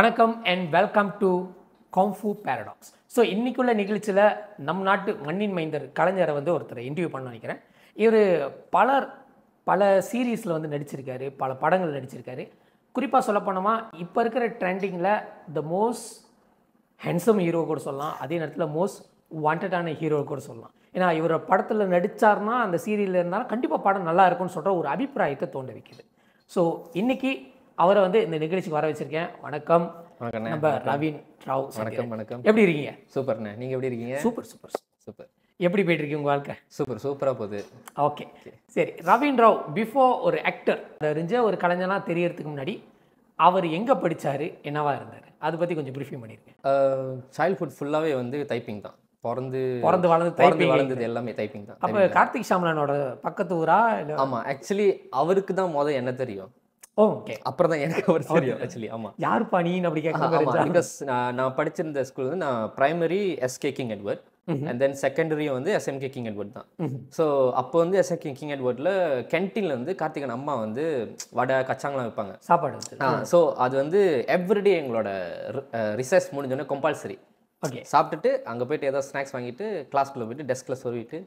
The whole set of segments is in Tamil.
வணக்கம் அண்ட் வெல்கம் டு காம்ஃபு பேரடாக்ஸ் ஸோ இன்றைக்குள்ள நிகழ்ச்சியில் நம் நாட்டு மண்ணின் மைந்தர் கலைஞரை வந்து ஒருத்தர் இன்டர்வியூ பண்ண நினைக்கிறேன் இவர் பலர் பல சீரீஸில் வந்து நடிச்சிருக்காரு பல படங்கள் நடிச்சிருக்காரு குறிப்பாக சொல்லப்போனோமா இப்போ இருக்கிற ட்ரெண்டிங்கில் த மோஸ்ட் ஹேண்ட்ஸம் ஹீரோ கூட சொல்லலாம் அதே நேரத்தில் மோஸ்ட் வாண்டடான ஹீரோ கூட சொல்லலாம் ஏன்னா இவர் படத்தில் நடித்தார்னா அந்த சீரியலில் இருந்தாலும் கண்டிப்பாக படம் நல்லா இருக்கும்னு சொல்கிற ஒரு அபிப்பிராயத்தை தோண்ட வைக்கிது ஸோ இன்றைக்கி அவரை வந்து இந்த நிகழ்ச்சிக்கு வர வச்சிருக்கேன் வணக்கம் வணக்கம் ரவீன் ராவ் வணக்கம் வணக்கம் எப்படி இருக்கீங்க சூப்பர்ண்ணே நீங்க எப்படி இருக்கீங்க சூப்பர் சூப்பர் சூப்பர் எப்படி போயிட்டு இருக்கு உங்கள் வாழ்க்கை சூப்பர் சூப்பரா போகுது ஓகே சரி ரவீன் ராவ் பிஃபோர் ஒரு ஆக்டர் தெரிஞ்ச ஒரு கலைஞனாக தெரியறதுக்கு முன்னாடி அவர் எங்க படிச்சாரு என்னவா இருந்தாரு அதை பத்தி கொஞ்சம் ப்ரீஃபிங் பண்ணியிருக்கேன் சைல்ட்ஹுட் ஃபுல்லாவே வந்து டைப்பிங் தான் பிறந்து பிறந்து வளர்ந்து டைப்பிங் வளர்ந்தது எல்லாமே டைப்பிங் தான் அப்போ கார்த்திக் சாம்லானோட பக்கத்து ஊரா ஆமாம் ஆக்சுவலி அவருக்கு தான் மொதல் என்ன தெரியும் ஓகே அப்புறம் தான் எனக்கு அவர் தெரியும் ஆக்சுவலி ஆமாம் யாருப்பா நீ அப்படி கேட்க பிகாஸ் நான் நான் படிச்சிருந்த ஸ்கூல் வந்து நான் primary S K King Edward and then secondary வந்து எஸ்எம்கே கிங் அட்வர்ட் தான் ஸோ அப்போ வந்து எஸ்எம்கே கிங் எட்வர்டில் கென்டீனில் வந்து கார்த்திகன் அம்மா வந்து வடை கச்சாங்களாம் வைப்பாங்க சாப்பாடு ஆ ஸோ அது வந்து எவ்ரிடே எங்களோட ரிசர்ச் முடிஞ்சோடனே கம்பல்சரி ஓகே சாப்பிட்டுட்டு அங்கே போயிட்டு ஏதாவது ஸ்நாக்ஸ் வாங்கிட்டு கிளாஸ்க்குள்ளே போயிட்டு டெஸ்க்கில் சொல்லிட்டு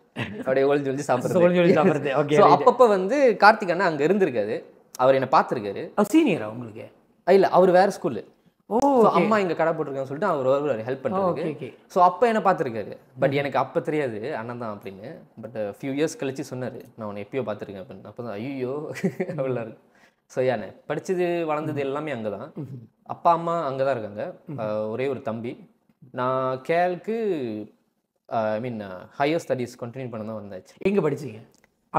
அப்படியே ஒழிஞ்சு ஒழிஞ்சு சாப்பிட்றது ஒழிஞ்சு ஒழிஞ்சு சாப்பிட்றது ஓகே அப்பப்போ வந்து கார்த்திக் அண்ணா அங்கே இருந்திருக்காது அவர் என்னை பார்த்துருக்காரு சீனியரா உங்களுக்கு இல்லை அவர் வேற ஸ்கூலு ஓ அம்மா இங்கே கடை போட்டிருக்கான்னு சொல்லிட்டு அவர் வருவார் ஹெல்ப் பண்ணுறாரு ஸோ அப்போ என்ன பார்த்துருக்காரு பட் எனக்கு அப்போ தெரியாது அண்ணன் தான் அப்படின்னு பட் ஃபியூ இயர்ஸ் கழிச்சு சொன்னார் நான் உன்னை எப்பயோ பார்த்துருக்கேன் அப்படின்னு அப்போ தான் ஐயோ அவ்வளோ இருக்கும் ஸோ யானே படித்தது வளர்ந்தது எல்லாமே அங்கே தான் அப்பா அம்மா அங்கே தான் இருக்காங்க ஒரே ஒரு தம்பி நான் கேலுக்கு I mean higher studies continue பண்ண தான் வந்தாச்சு எங்கே படிச்சீங்க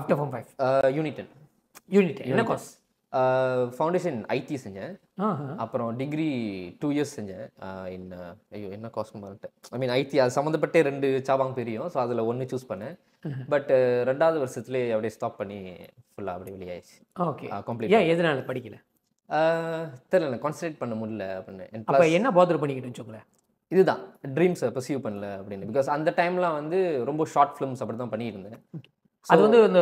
after form five unit ten unit என்ன கோர்ஸ் ஃபவுண்டேஷன் ஐடி செஞ்சேன் அப்புறம் டிகிரி டூ இயர்ஸ் செஞ்சேன் ஐயோ என்ன காஸ்ட் மறந்துட்டேன் ஐ மீன் ஐடி அது சம்மந்தப்பட்டே ரெண்டு சாபாங் தெரியும் ஸோ அதில் ஒன்று சூஸ் பண்ணேன் பட் ரெண்டாவது வருஷத்துலேயே அப்படியே ஸ்டாப் பண்ணி ஃபுல்லாக அப்படியே வெளியாயிடுச்சு ஓகே கம்ப்ளீட் ஏன் எதனால படிக்கல தெரியல கான்சன்ட்ரேட் பண்ண முடியல அப்படின்னு என்ன பாதர் பண்ணிக்கிட்டு இதுதான் ட்ரீம்ஸை பர்சீவ் பண்ணல அப்படின்னு பிகாஸ் அந்த டைம்லாம் வந்து ரொம்ப ஷார்ட் ஃபிலிம்ஸ் அப்படி தான் பண்ணியிருந்தேன் அது வந்து இந்த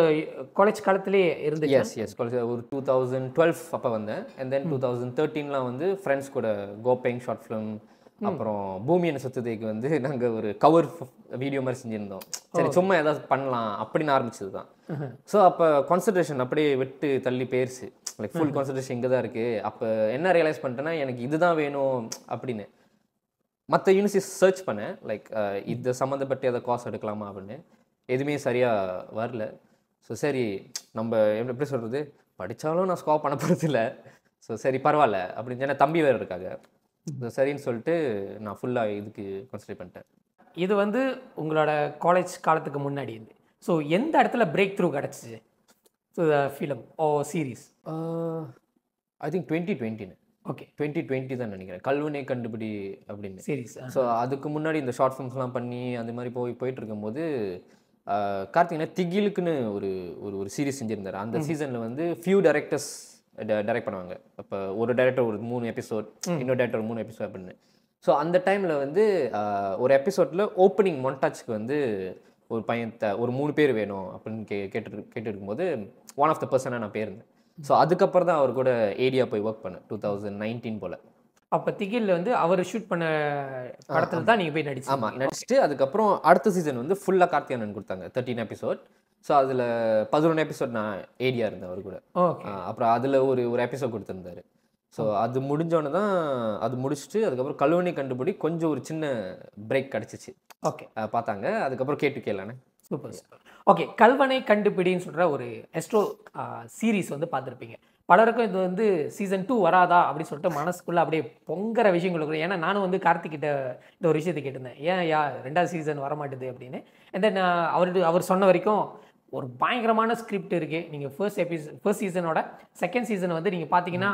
காலேஜ் காலத்திலேயே இருந்து எஸ் எஸ் காலேஜ் ஒரு டூ தௌசண்ட் டுவெல் அப்போ வந்தேன் அண்ட் தென் டூ தௌசண்ட் தேர்ட்டீன்லாம் வந்து ஃப்ரெண்ட்ஸ் கூட கோபேங் ஷார்ட் ஃபிலிம் அப்புறம் என்ன சுத்ததைக்கு வந்து நாங்கள் ஒரு கவர் வீடியோ மாதிரி செஞ்சுருந்தோம் சரி சும்மா ஏதாவது பண்ணலாம் அப்படின்னு ஆரம்பிச்சது தான் ஸோ அப்போ கான்சன்ட்ரேஷன் அப்படியே விட்டு தள்ளி போயிருச்சு லைக் ஃபுல் கான்சன்ட்ரேஷன் இங்கே தான் இருக்குது அப்போ என்ன ரியலைஸ் பண்ணிட்டேன்னா எனக்கு இதுதான் வேணும் அப்படின்னு மற்ற யூனிவர்சிட்டி சர்ச் பண்ணேன் லைக் இது சம்மந்தப்பட்ட ஏதாவது காசு எடுக்கலாமா அப்படின்னு எதுவுமே சரியாக வரல ஸோ சரி நம்ம எப்படி சொல்கிறது படித்தாலும் நான் ஸ்கோப் பண்ண போகிறது இல்லை ஸோ சரி பரவாயில்ல அப்படின்னு சொன்னால் தம்பி வேறு இருக்காங்க ஸோ சரின்னு சொல்லிட்டு நான் ஃபுல்லாக இதுக்கு கன்சிடர் பண்ணிட்டேன் இது வந்து உங்களோட காலேஜ் காலத்துக்கு முன்னாடி இருந்து ஸோ எந்த இடத்துல பிரேக் த்ரூ கிடச்சிச்சு so film or series I think twenty டுவெண்ட்டின்னு ஓகே டுவெண்ட்டி டுவெண்ட்டி தான் நினைக்கிறேன் கல்வனே கண்டுபிடி அப்படின்னு சீரீஸ் ஸோ அதுக்கு முன்னாடி இந்த ஷார்ட் ஃபிலிம்ஸ்லாம் பண்ணி அந்த மாதிரி போய் போயிட்டு இருக்கும்போது கார்த்திகனா திகிலுக்குன்னு ஒரு ஒரு ஒரு சீரிஸ் செஞ்சுருந்தார் அந்த சீசனில் வந்து ஃபியூ டேரக்டர்ஸ் டைரக்ட் பண்ணுவாங்க இப்போ ஒரு டேரக்டர் ஒரு மூணு எபிசோட் இன்னொரு டேரக்டர் ஒரு மூணு எபிசோட் அப்படின்னு ஸோ அந்த டைமில் வந்து ஒரு எபிசோடில் ஓப்பனிங் மொண்டாச்சுக்கு வந்து ஒரு பையன் த ஒரு மூணு பேர் வேணும் அப்படின்னு கே கேட்டு கேட்டுருக்கும் போது ஒன் ஆஃப் த பர்சனாக நான் போயிருந்தேன் ஸோ அதுக்கப்புறம் தான் அவர் கூட ஏரியா போய் ஒர்க் பண்ணேன் டூ தௌசண்ட் நைன்டீன் போல் அப்போ திகில் வந்து அவர் ஷூட் பண்ண படத்தில் தான் நீங்கள் போய் நடிச்சு ஆமாம் நடிச்சுட்டு அதுக்கப்புறம் அடுத்த சீசன் வந்து ஃபுல்லாக அண்ணன் கொடுத்தாங்க தேர்ட்டின் எபிசோட் ஸோ அதில் பதினொன்று எபிசோட் நான் ஏடியா இருந்தேன் அவர் கூட அப்புறம் அதில் ஒரு ஒரு எபிசோட் கொடுத்துருந்தாரு ஸோ அது முடிஞ்சோடனே தான் அது முடிச்சுட்டு அதுக்கப்புறம் கல்வனி கண்டுபிடி கொஞ்சம் ஒரு சின்ன பிரேக் கிடச்சிச்சு ஓகே பார்த்தாங்க அதுக்கப்புறம் கேட்டு கேளானே சூப்பர் சூப்பர் ஓகே கல்வனை கண்டுபிடின்னு சொல்கிற ஒரு எஸ்ட்ரோ சீரீஸ் வந்து பார்த்துருப்பீங்க பலருக்கும் இது வந்து சீசன் டூ வராதா அப்படின்னு சொல்லிட்டு மனசுக்குள்ளே அப்படியே பொங்குற இருக்கும் ஏன்னா நானும் வந்து கார்த்திகிட்ட இந்த ஒரு விஷயத்தை கேட்டிருந்தேன் ஏன் யா ரெண்டாவது சீசன் வரமாட்டுது அப்படின்னு அண்ட் தென் அவர் அவர் சொன்ன வரைக்கும் ஒரு பயங்கரமான ஸ்கிரிப்ட் இருக்குது நீங்கள் ஃபர்ஸ்ட் எபிசோ ஃபர்ஸ்ட் சீசனோட செகண்ட் சீசனை வந்து நீங்கள் பார்த்தீங்கன்னா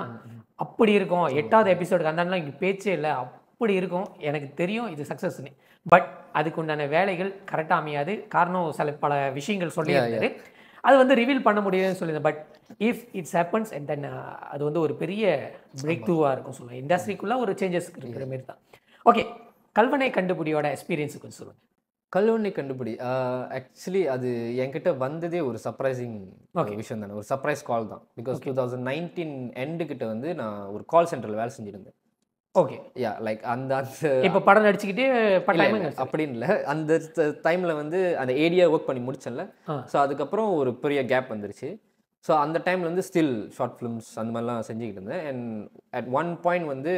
அப்படி இருக்கும் எட்டாவது எபிசோடுக்கு அந்த இங்கே பேச்சே இல்லை அப்படி இருக்கும் எனக்கு தெரியும் இது சக்ஸஸ்னு பட் அதுக்கு உண்டான வேலைகள் கரெக்டாக அமையாது காரணம் சில பல விஷயங்கள் சொல்லி அது வந்து ரிவீல் பண்ண முடியாதுன்னு சொல்லியிருந்தேன் but if it's happens and then அது வந்து ஒரு பெரிய பிரேக் த்ரூவாக இருக்கும் சொல்லுவேன் இண்டஸ்ட்ரிக்குள்ளே ஒரு சேஞ்சஸ் இருக்கிற மாதிரி தான் ஓகே கல்வனை கண்டுபிடியோட எக்ஸ்பீரியன்ஸுக்கு கொஞ்சம் சொல்லுங்கள் கல்வனை கண்டுபிடி ஆக்சுவலி uh, அது என்கிட்ட வந்ததே ஒரு சர்ப்ரைசிங் uh, விஷயம் தானே ஒரு சர்ப்ரைஸ் கால் தான் because two thousand nineteen end வந்து நான் ஒரு கால் சென்டரில் வேலை செஞ்சுருந்தேன் ஓகே யா லைக் அந்த அந்த இப்போ படம் நடிச்சுக்கிட்டே அப்படின்னு இல்லை அந்த டைமில் வந்து அந்த ஏரியா ஒர்க் பண்ணி முடிச்சேன்ல ஸோ அதுக்கப்புறம் ஒரு பெரிய கேப் வந்துருச்சு ஸோ அந்த டைமில் வந்து ஸ்டில் ஷார்ட் ஃபிலிம்ஸ் அந்த மாதிரிலாம் செஞ்சுக்கிட்டு இருந்தேன் அண்ட் அட் ஒன் பாயிண்ட் வந்து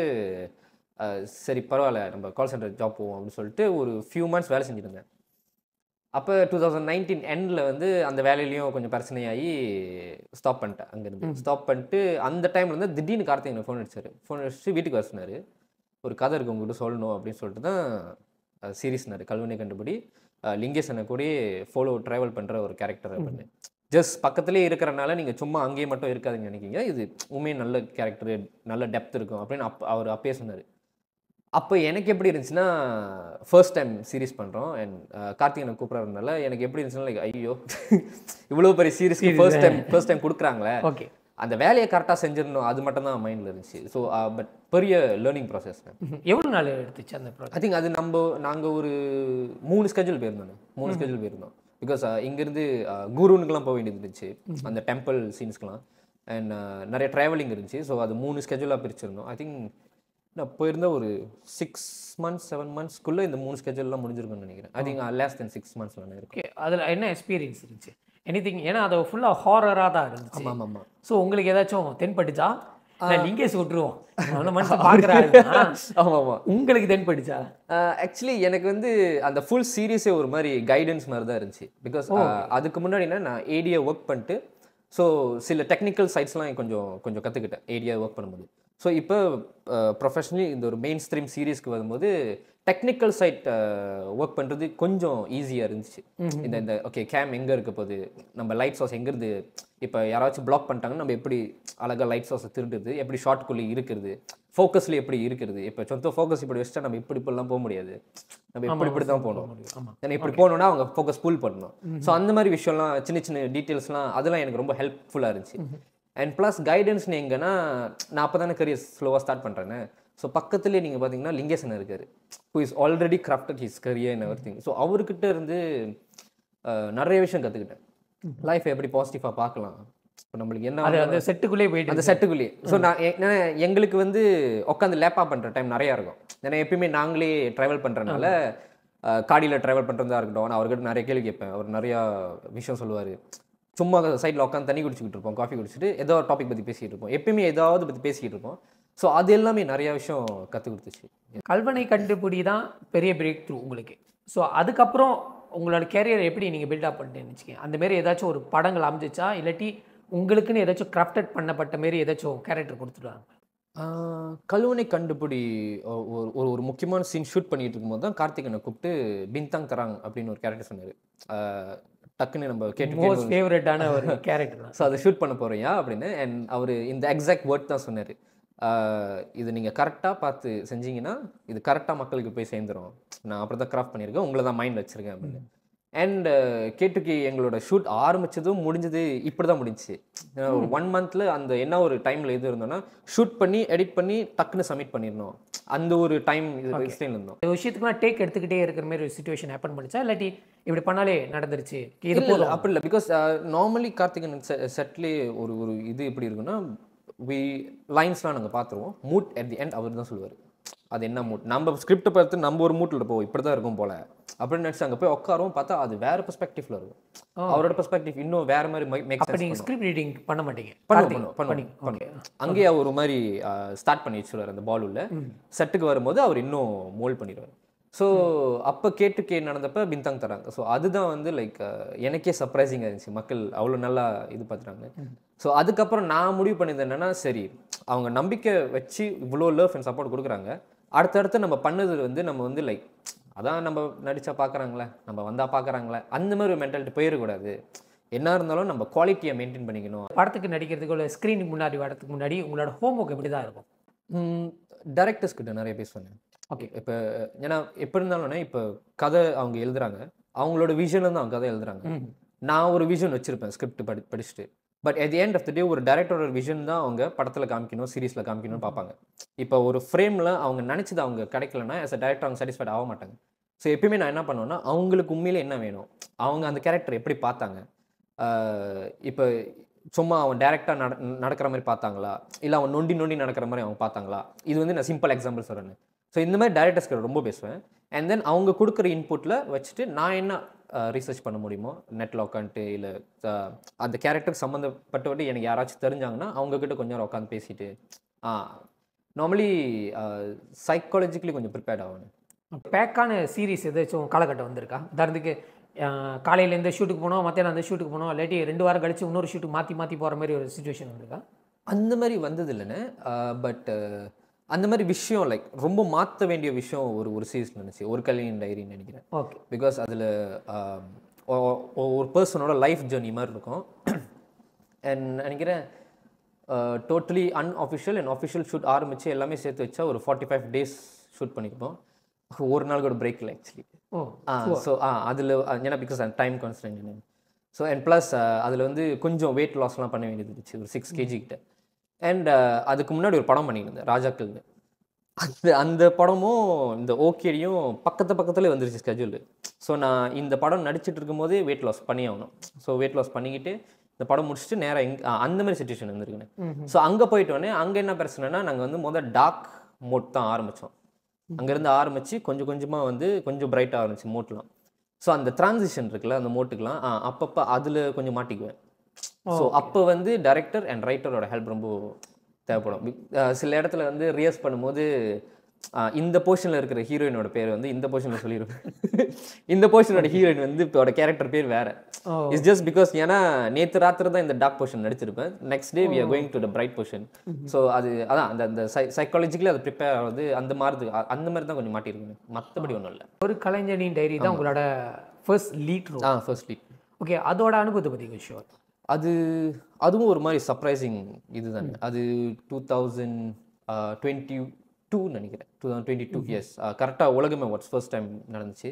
சரி பரவாயில்ல நம்ம கால் சென்டர் ஜாப் போவோம் அப்படின்னு சொல்லிட்டு ஒரு ஃபியூ மந்த்ஸ் வேலை செஞ்சுட்டு அப்போ டூ தௌசண்ட் நைன்டீன் எண்டில் வந்து அந்த வேலையிலையும் கொஞ்சம் பிரச்சனையாகி ஸ்டாப் பண்ணிட்டேன் அங்கேருந்து ஸ்டாப் பண்ணிட்டு அந்த டைமில் வந்து திடீர்னு கார்த்திக் எனக்கு ஃபோன் அடிச்சார் ஃபோன் அடிச்சு வீட்டுக்கு வர சொன்னார் ஒரு கதை இருக்குது உங்கள்கிட்ட சொல்லணும் அப்படின்னு சொல்லிட்டு தான் சீரிஸ்னார் கல்வினை கண்டுபிடி லிங்கேசனை கூட ஃபாலோ ட்ராவல் பண்ணுற ஒரு கேரக்டர் அப்படின்னு ஜஸ்ட் பக்கத்துலேயே இருக்கிறனால நீங்கள் சும்மா அங்கேயே மட்டும் இருக்காதுன்னு நினைக்கிங்க இது உண்மையே நல்ல கேரக்டர் நல்ல டெப்த் இருக்கும் அப்படின்னு அப் அவர் அப்பயே சொன்னார் அப்போ எனக்கு எப்படி இருந்துச்சுன்னா ஃபர்ஸ்ட் டைம் சீரிஸ் பண்ணுறோம் அண்ட் கார்த்திகனை கூப்பிட்றதுனால எனக்கு எப்படி இருந்துச்சுன்னா லைக் ஐயோ இவ்வளோ பெரிய series first time first time கொடுக்குறாங்களே ஓகே அந்த வேலையை கரெக்டாக செஞ்சிடணும் அது மட்டும் தான் மைண்டில் இருந்துச்சு ஸோ பட் பெரிய லேர்னிங் ப்ராசஸ் எவ்வளோ நாள் எடுத்துச்சு அந்த ஐ திங்க் அது நம்ம நாங்கள் ஒரு மூணு ஸ்கெட்யூல் போயிருந்தோம் மூணு ஸ்கெட்யூல் போயிருந்தோம் பிகாஸ் இங்கேருந்து குருனுக்கெலாம் போக வேண்டியது இருந்துச்சு அந்த டெம்பிள் சீன்ஸ்க்கெலாம் அண்ட் நிறைய ட்ராவலிங் இருந்துச்சு ஸோ அது மூணு ஸ்கெட்யூலாக பிரிச்சிருந்தோம் ஐ திங்க் நான் போயிருந்த ஒரு சிக்ஸ் மந்த்ஸ் செவன் மந்த்ஸ்க்குள்ளே இந்த மூணு ஸ்கெட்யூல்லாம் முடிஞ்சிருக்கும்னு நினைக்கிறேன் அது இங்கே லேஸ் தென் சிக்ஸ் மந்த்ஸ் ஒன்று இருக்கு அதில் என்ன எக்ஸ்பீரியன்ஸ் இருந்துச்சு எனி திங் ஏன்னா அது ஃபுல்லாக ஹாரராக தான் இருந்துச்சு ஆமாம் ஆமாம் ஸோ உங்களுக்கு ஏதாச்சும் தென்பட்டுச்சா லிங்கேஸ் விட்டுருவோம் உங்களுக்கு தென்பட்டுச்சா ஆக்சுவலி எனக்கு வந்து அந்த ஃபுல் சீரியஸே ஒரு மாதிரி கைடன்ஸ் மாதிரி தான் இருந்துச்சு பிகாஸ் அதுக்கு முன்னாடி நான் ஏடியா ஒர்க் பண்ணிட்டு ஸோ சில டெக்னிக்கல் சைட்ஸ்லாம் கொஞ்சம் கொஞ்சம் கற்றுக்கிட்டேன் ஏடியா ஒர்க் பண்ணும்போது ஸோ இப்போ ப்ரொஃபஷ்னலி இந்த ஒரு மெயின் ஸ்ட்ரீம் சீரீஸ்க்கு வரும்போது டெக்னிக்கல் சைட் ஒர்க் பண்ணுறது கொஞ்சம் ஈஸியாக இருந்துச்சு இந்த இந்த ஓகே கேம் எங்கே இருக்க போகுது நம்ம லைட் சோர்ஸ் எங்கேருந்து இப்போ யாராச்சும் பிளாக் பண்ணிட்டாங்கன்னா நம்ம எப்படி அழகாக லைட் சோர்ஸை திருடுறது எப்படி ஷார்ட்குள்ளே இருக்கிறது ஃபோக்கஸில் எப்படி இருக்கிறது இப்போ சொந்த ஃபோக்கஸ் இப்படி வச்சுட்டா நம்ம இப்படி இப்படிலாம் போக முடியாது நம்ம இப்படி இப்படி தான் போகணும் ஏன்னா இப்படி போகணுன்னா அவங்க ஃபோக்கஸ் ஃபுல் பண்ணணும் ஸோ அந்த மாதிரி விஷயம்லாம் சின்ன சின்ன டீட்டெயில்ஸ்லாம் அதெல்லாம் எனக்கு ரொம்ப ஹெல்ப்ஃபுல்லாக இருந்துச்சு அண்ட் ப்ளஸ் கைடன்ஸ்னு எங்கன்னா நான் அப்போ தானே கரியர் ஸ்லோவாக ஸ்டார்ட் பண்ணுறேன்னு ஸோ பக்கத்துலேயே நீங்கள் பார்த்தீங்கன்னா லிங்கேசன் இருக்கார் who is already crafted his career and everything so அவர்கிட்ட இருந்து நிறைய விஷயம் கற்றுக்கிட்டேன் லைஃப் எப்படி பாசிட்டிவாக பார்க்கலாம் இப்போ நம்மளுக்கு என்ன அந்த செட்டுக்குள்ளேயே போயிட்டு அந்த செட்டுக்குள்ளேயே ஸோ நான் எங்களுக்கு வந்து உட்காந்து லேப்பாக பண்ணுற டைம் நிறையா இருக்கும் ஏன்னா எப்பயுமே நாங்களே ட்ராவல் பண்ணுறதுனால காடியில் ட்ராவல் பண்ணுறதா இருக்கட்டும் நான் அவர்கிட்ட நிறைய கேள்வி கேட்பேன் அவர் நிறையா விஷயம் சொல்லுவார் சும்மா சைடில் உட்காந்து தண்ணி குடிச்சிக்கிட்டு இருப்போம் காஃபி குடிச்சிட்டு ஏதோ ஒரு டாபிக் பற்றி பேசிகிட்டு இருப்போம் எப்பயுமே ஏதாவது பற்றி பேசிக்கிட்டு இருப்போம் ஸோ அது எல்லாமே நிறையா விஷயம் கற்றுக் கொடுத்துச்சு கல்வனை கண்டுபிடி தான் பெரிய பிரேக் த்ரூ உங்களுக்கு ஸோ அதுக்கப்புறம் உங்களோட கேரியர் எப்படி நீங்கள் பில்டப் பண்ணிட்டு வச்சுக்கோங்க அந்தமாரி ஏதாச்சும் ஒரு படங்கள் அமைஞ்சிச்சா இல்லாட்டி உங்களுக்குன்னு ஏதாச்சும் கிராஃப்டட் பண்ணப்பட்ட மாரி ஏதாச்சும் கேரக்டர் கொடுத்துருவாங்க கல்வனை கண்டுபிடி ஒரு ஒரு ஒரு முக்கியமான சீன் ஷூட் பண்ணிகிட்டு இருக்கும்போது தான் கார்த்திகனை கூப்பிட்டு பின்தாங் தராங் அப்படின்னு ஒரு கேரக்டர் சொன்னார் டக்குன்னு நம்ம கேட்டு மோஸ்ட் ஃபேவரட்டான ஒரு கேரக்டர் தான் ஸோ அதை ஷூட் பண்ண போறியா அப்படின்னு அண்ட் அவர் இந்த எக்ஸாக்ட் வேர்ட் தான் சொன்னார் இது நீங்கள் கரெக்டாக பார்த்து செஞ்சீங்கன்னா இது கரெக்டாக மக்களுக்கு போய் சேர்ந்துடும் நான் அப்படி தான் கிராஃப்ட் பண்ணியிருக்கேன் உங்களை தான் மைண்ட் வச்சுருக்கேன் அப்படின்னு அண்ட் கேட்டுக்கு uh, எங்களோட ஷூட் ஆரம்பித்ததும் முடிஞ்சது இப்படி தான் முடிஞ்சிச்சு ஒரு ஒன் மந்தில் அந்த என்ன ஒரு டைமில் எது இருந்தோன்னா ஷூட் பண்ணி எடிட் பண்ணி டக்குன்னு சப்மிட் பண்ணிடணும் அந்த ஒரு டைம் இருந்தோம் இந்த விஷயத்துக்குலாம் டேக் எடுத்துக்கிட்டே இருக்கிற மாதிரி ஒரு சுச்சுவேஷன் ஹேப்பன் பண்ணிச்சா இல்லாட்டி இப்படி பண்ணாலே நடந்துருச்சு இது போதும் அப்படி இல்லை பிகாஸ் நார்மலி uh, கார்த்திகன் செட்லேயே ஒரு ஒரு இது எப்படி இருக்குன்னா வி லைன்ஸ்லாம் நாங்கள் பார்த்துருவோம் மூட் அட் தி எண்ட் அவர் தான் சொல்லுவார் அது என்ன மூட் நம்ம ஸ்கிரிப்ட் பார்த்து நம்ம ஒரு மூட்டில் இருப்போம் இப்படி தான் இருக்கும் போல அப்படின்னு நினச்சி அங்கே போய் உட்காரும் பார்த்தா அது வேற பெர்ஸ்பெக்டிவ்ல இருக்கும் அவரோட பெர்ஸ்பெக்டிவ் இன்னும் வேற மாதிரி ஸ்கிரிப்ட் ரீடிங் பண்ண மாட்டீங்க பண்ண பண்ணுவோம் பண்ணுவோம் அங்கேயே அவர் ஒரு மாதிரி ஸ்டார்ட் பண்ணி வச்சுருவார் அந்த பால் உள்ள செட்டுக்கு வரும்போது அவர் இன்னும் மோல்ட் பண்ணிடுவார் ஸோ அப்போ கேட்டு கே நடந்தப்ப பின்தாங் தராங்க ஸோ அதுதான் வந்து லைக் எனக்கே சர்ப்ரைசிங்காக இருந்துச்சு மக்கள் அவ்வளோ நல்லா இது பார்த்துறாங்க ஸோ அதுக்கப்புறம் நான் முடிவு பண்ணியிருந்தேன் என்னன்னா சரி அவங்க நம்பிக்கை வச்சு இவ்வளோ லவ் அண்ட் சப்போர்ட் கொடுக்குறாங்க அடுத்தடுத்து நம்ம பண்ணது வந்து நம்ம வந்து லைக் அதான் நம்ம நடித்தா பார்க்குறாங்களே நம்ம வந்தால் பார்க்குறாங்களே அந்த மாதிரி ஒரு மென்டாலிட்டி போயிடக்கூடாது என்ன இருந்தாலும் நம்ம குவாலிட்டியை மெயின்டைன் பண்ணிக்கணும் படத்துக்கு நடிக்கிறதுக்கு உள்ள ஸ்க்ரீனுக்கு முன்னாடி வரத்துக்கு முன்னாடி உங்களோட ஹோம் ஒர்க் எப்படி தான் இருக்கும் டேரக்டர்ஸ் கிட்ட நிறைய பேசுவேன் ஓகே இப்போ ஏன்னா எப்படி இருந்தாலும்னா இப்போ கதை அவங்க எழுதுறாங்க அவங்களோட விஷனில் தான் அவங்க கதை எழுதுறாங்க நான் ஒரு விஷன் வச்சுருப்பேன் ஸ்கிரிப்ட் படி படிச்சுட்டு but at the end of the day ஒரு டேரக்டரோட விஷன் தான் அவங்க படத்தில் காமிக்கணும் சீரீஸில் காமிக்கணும்னு பார்ப்பாங்க இப்போ ஒரு ஃப்ரேமில் அவங்க நினச்சது அவங்க கிடைக்கலனா ஆஸ் அ டேரக்டர் அவங்க சாட்டிஸ்ஃபைட் ஆக மாட்டாங்க ஸோ எப்பயுமே நான் என்ன பண்ணுவேன்னா அவங்களுக்கு உண்மையிலே என்ன வேணும் அவங்க அந்த கேரக்டர் எப்படி பார்த்தாங்க இப்போ சும்மா அவன் டேரெக்டாக நட நடக்கிற மாதிரி பார்த்தாங்களா இல்லை அவன் நொண்டி நொண்டி நடக்கிற மாதிரி அவங்க பார்த்தாங்களா இது வந்து நான் சிம்பிள் எக்ஸாம்பிள் சொல்கிறேன் ஸோ இந்த மாதிரி டேரக்டர்ஸ்கிட்ட ரொம்ப பேசுவேன் அண்ட் தென் அவங்க கொடுக்குற இன்புட்டில் வச்சுட்டு நான் என்ன ரீசர்ச் பண்ண முடியுமோ நெட்டில் உட்காந்துட்டு இல்லை அந்த கேரக்டருக்கு சம்மந்தப்பட்டவட்டு எனக்கு யாராச்சும் தெரிஞ்சாங்கன்னா அவங்கக்கிட்ட கொஞ்சம் நேரம் உட்காந்து பேசிட்டு நார்மலி சைக்காலஜிக்கலி கொஞ்சம் ப்ரிப்பேர்ட் ஆகணும் பேக்கான சீரீஸ் ஏதாச்சும் காலகட்டம் வந்திருக்கா காலையில் காலையிலேருந்து ஷூட்டுக்கு போனோம் மத்தியானம் அந்த ஷூட்டுக்கு போனோம் இல்லாட்டி ரெண்டு வாரம் கழித்து இன்னொரு ஷூட்டுக்கு மாற்றி மாற்றி போகிற மாதிரி ஒரு சுச்சுவேஷன் வந்திருக்கா அந்த மாதிரி வந்தது இல்லைன்னு பட் அந்த மாதிரி விஷயம் லைக் ரொம்ப மாற்ற வேண்டிய விஷயம் ஒரு ஒரு சீரீஸ் நினச்சி ஒரு கல்யாணம் டைரின்னு நினைக்கிறேன் ஓகே பிகாஸ் அதில் ஒரு பர்சனோட லைஃப் ஜேர்னி மாதிரி இருக்கும் அண்ட் நினைக்கிறேன் totally unofficial and official shoot ஆரம்பித்து எல்லாமே சேர்த்து வச்சா ஒரு ஃபார்ட்டி ஃபைவ் டேஸ் ஷூட் பண்ணியிருப்போம் ஒரு நாள் கூட பிரேக் இல்லை ஆக்சுவலி ஸோ ஆ அதில் ஏன்னா because time constant so and plus அதில் வந்து கொஞ்சம் வெயிட் லாஸ்லாம் பண்ண வேண்டியது இருந்துச்சு ஒரு சிக்ஸ் கேஜி கிட்ட அண்ட் uh, அதுக்கு முன்னாடி ஒரு படம் பண்ணியிருந்தேன் ராஜாக்கள்னு அந்த அந்த படமும் இந்த ஓகேடியும் பக்கத்து பக்கத்துலேயே வந்துருச்சு ஸ்கெட்யூலு ஸோ நான் இந்த படம் நடிச்சிட்டு இருக்கும்போதே வெயிட் லாஸ் பண்ணி ஆகணும் ஸோ வெயிட் லாஸ் பண்ணிக்கிட்டு இந்த படம் முடிச்சுட்டு நேராக எங் அந்த மாதிரி சுச்சுவேஷன் வந்துருக்குன்னு ஸோ அங்கே போயிட்டோடனே அங்கே என்ன பிரச்சனைனா நாங்கள் வந்து முதல் டார்க் மோட் தான் ஆரம்பித்தோம் அங்கேருந்து ஆரம்பித்து கொஞ்சம் கொஞ்சமாக வந்து கொஞ்சம் பிரைட்டாக ஆரம்பிச்சு மோட்லாம் ஸோ அந்த டிரான்சிஷன் இருக்குல்ல அந்த மோட்டுக்கெலாம் அப்பப்போ அதில் கொஞ்சம் மாட்டிக்குவேன் ஸோ oh, அப்போ வந்து டைரக்டர் அண்ட் ரைட்டரோட ஹெல்ப் ரொம்ப தேவைப்படும் uh, சில இடத்துல வந்து ரியர்ஸ் பண்ணும்போது uh, இந்த போர்ஷனில் இருக்கிற ஹீரோயினோட பேர் வந்து இந்த போர்ஷனில் சொல்லியிருக்கேன் இந்த போர்ஷனோட ஹீரோயின் வந்து இப்போ கேரக்டர் பேர் வேற இட்ஸ் ஜஸ்ட் பிகாஸ் ஏன்னா நேற்று ராத்திரி தான் இந்த டாக் போர்ஷன் நடிச்சிருப்பேன் next day we are going to the bright portion so அது அதான் அந்த அந்த சை சைக்காலஜிக்கலி அது ப்ரிப்பேர் ஆகுது அந்த மாதிரி அந்த மாதிரி தான் கொஞ்சம் மாட்டியிருக்கேன் மற்றபடி oh. ஒன்றும் இல்லை ஒரு கலைஞனின் டைரி தான் உங்களோட ஃபர்ஸ்ட் லீட் ஆ ஃபர்ஸ்ட் லீட் ஓகே அதோட அனுபவத்தை பற்றி ஷோர் அது அதுவும் ஒரு மாதிரி சர்ப்ரைசிங் தானே அது டூ தௌசண்ட் டுவெண்ட்டி டூ நினைக்கிறேன் two thousand twenty two years கரெக்டாக உலகமே வாட்ஸ் ஃபர்ஸ்ட் டைம் நடந்துச்சு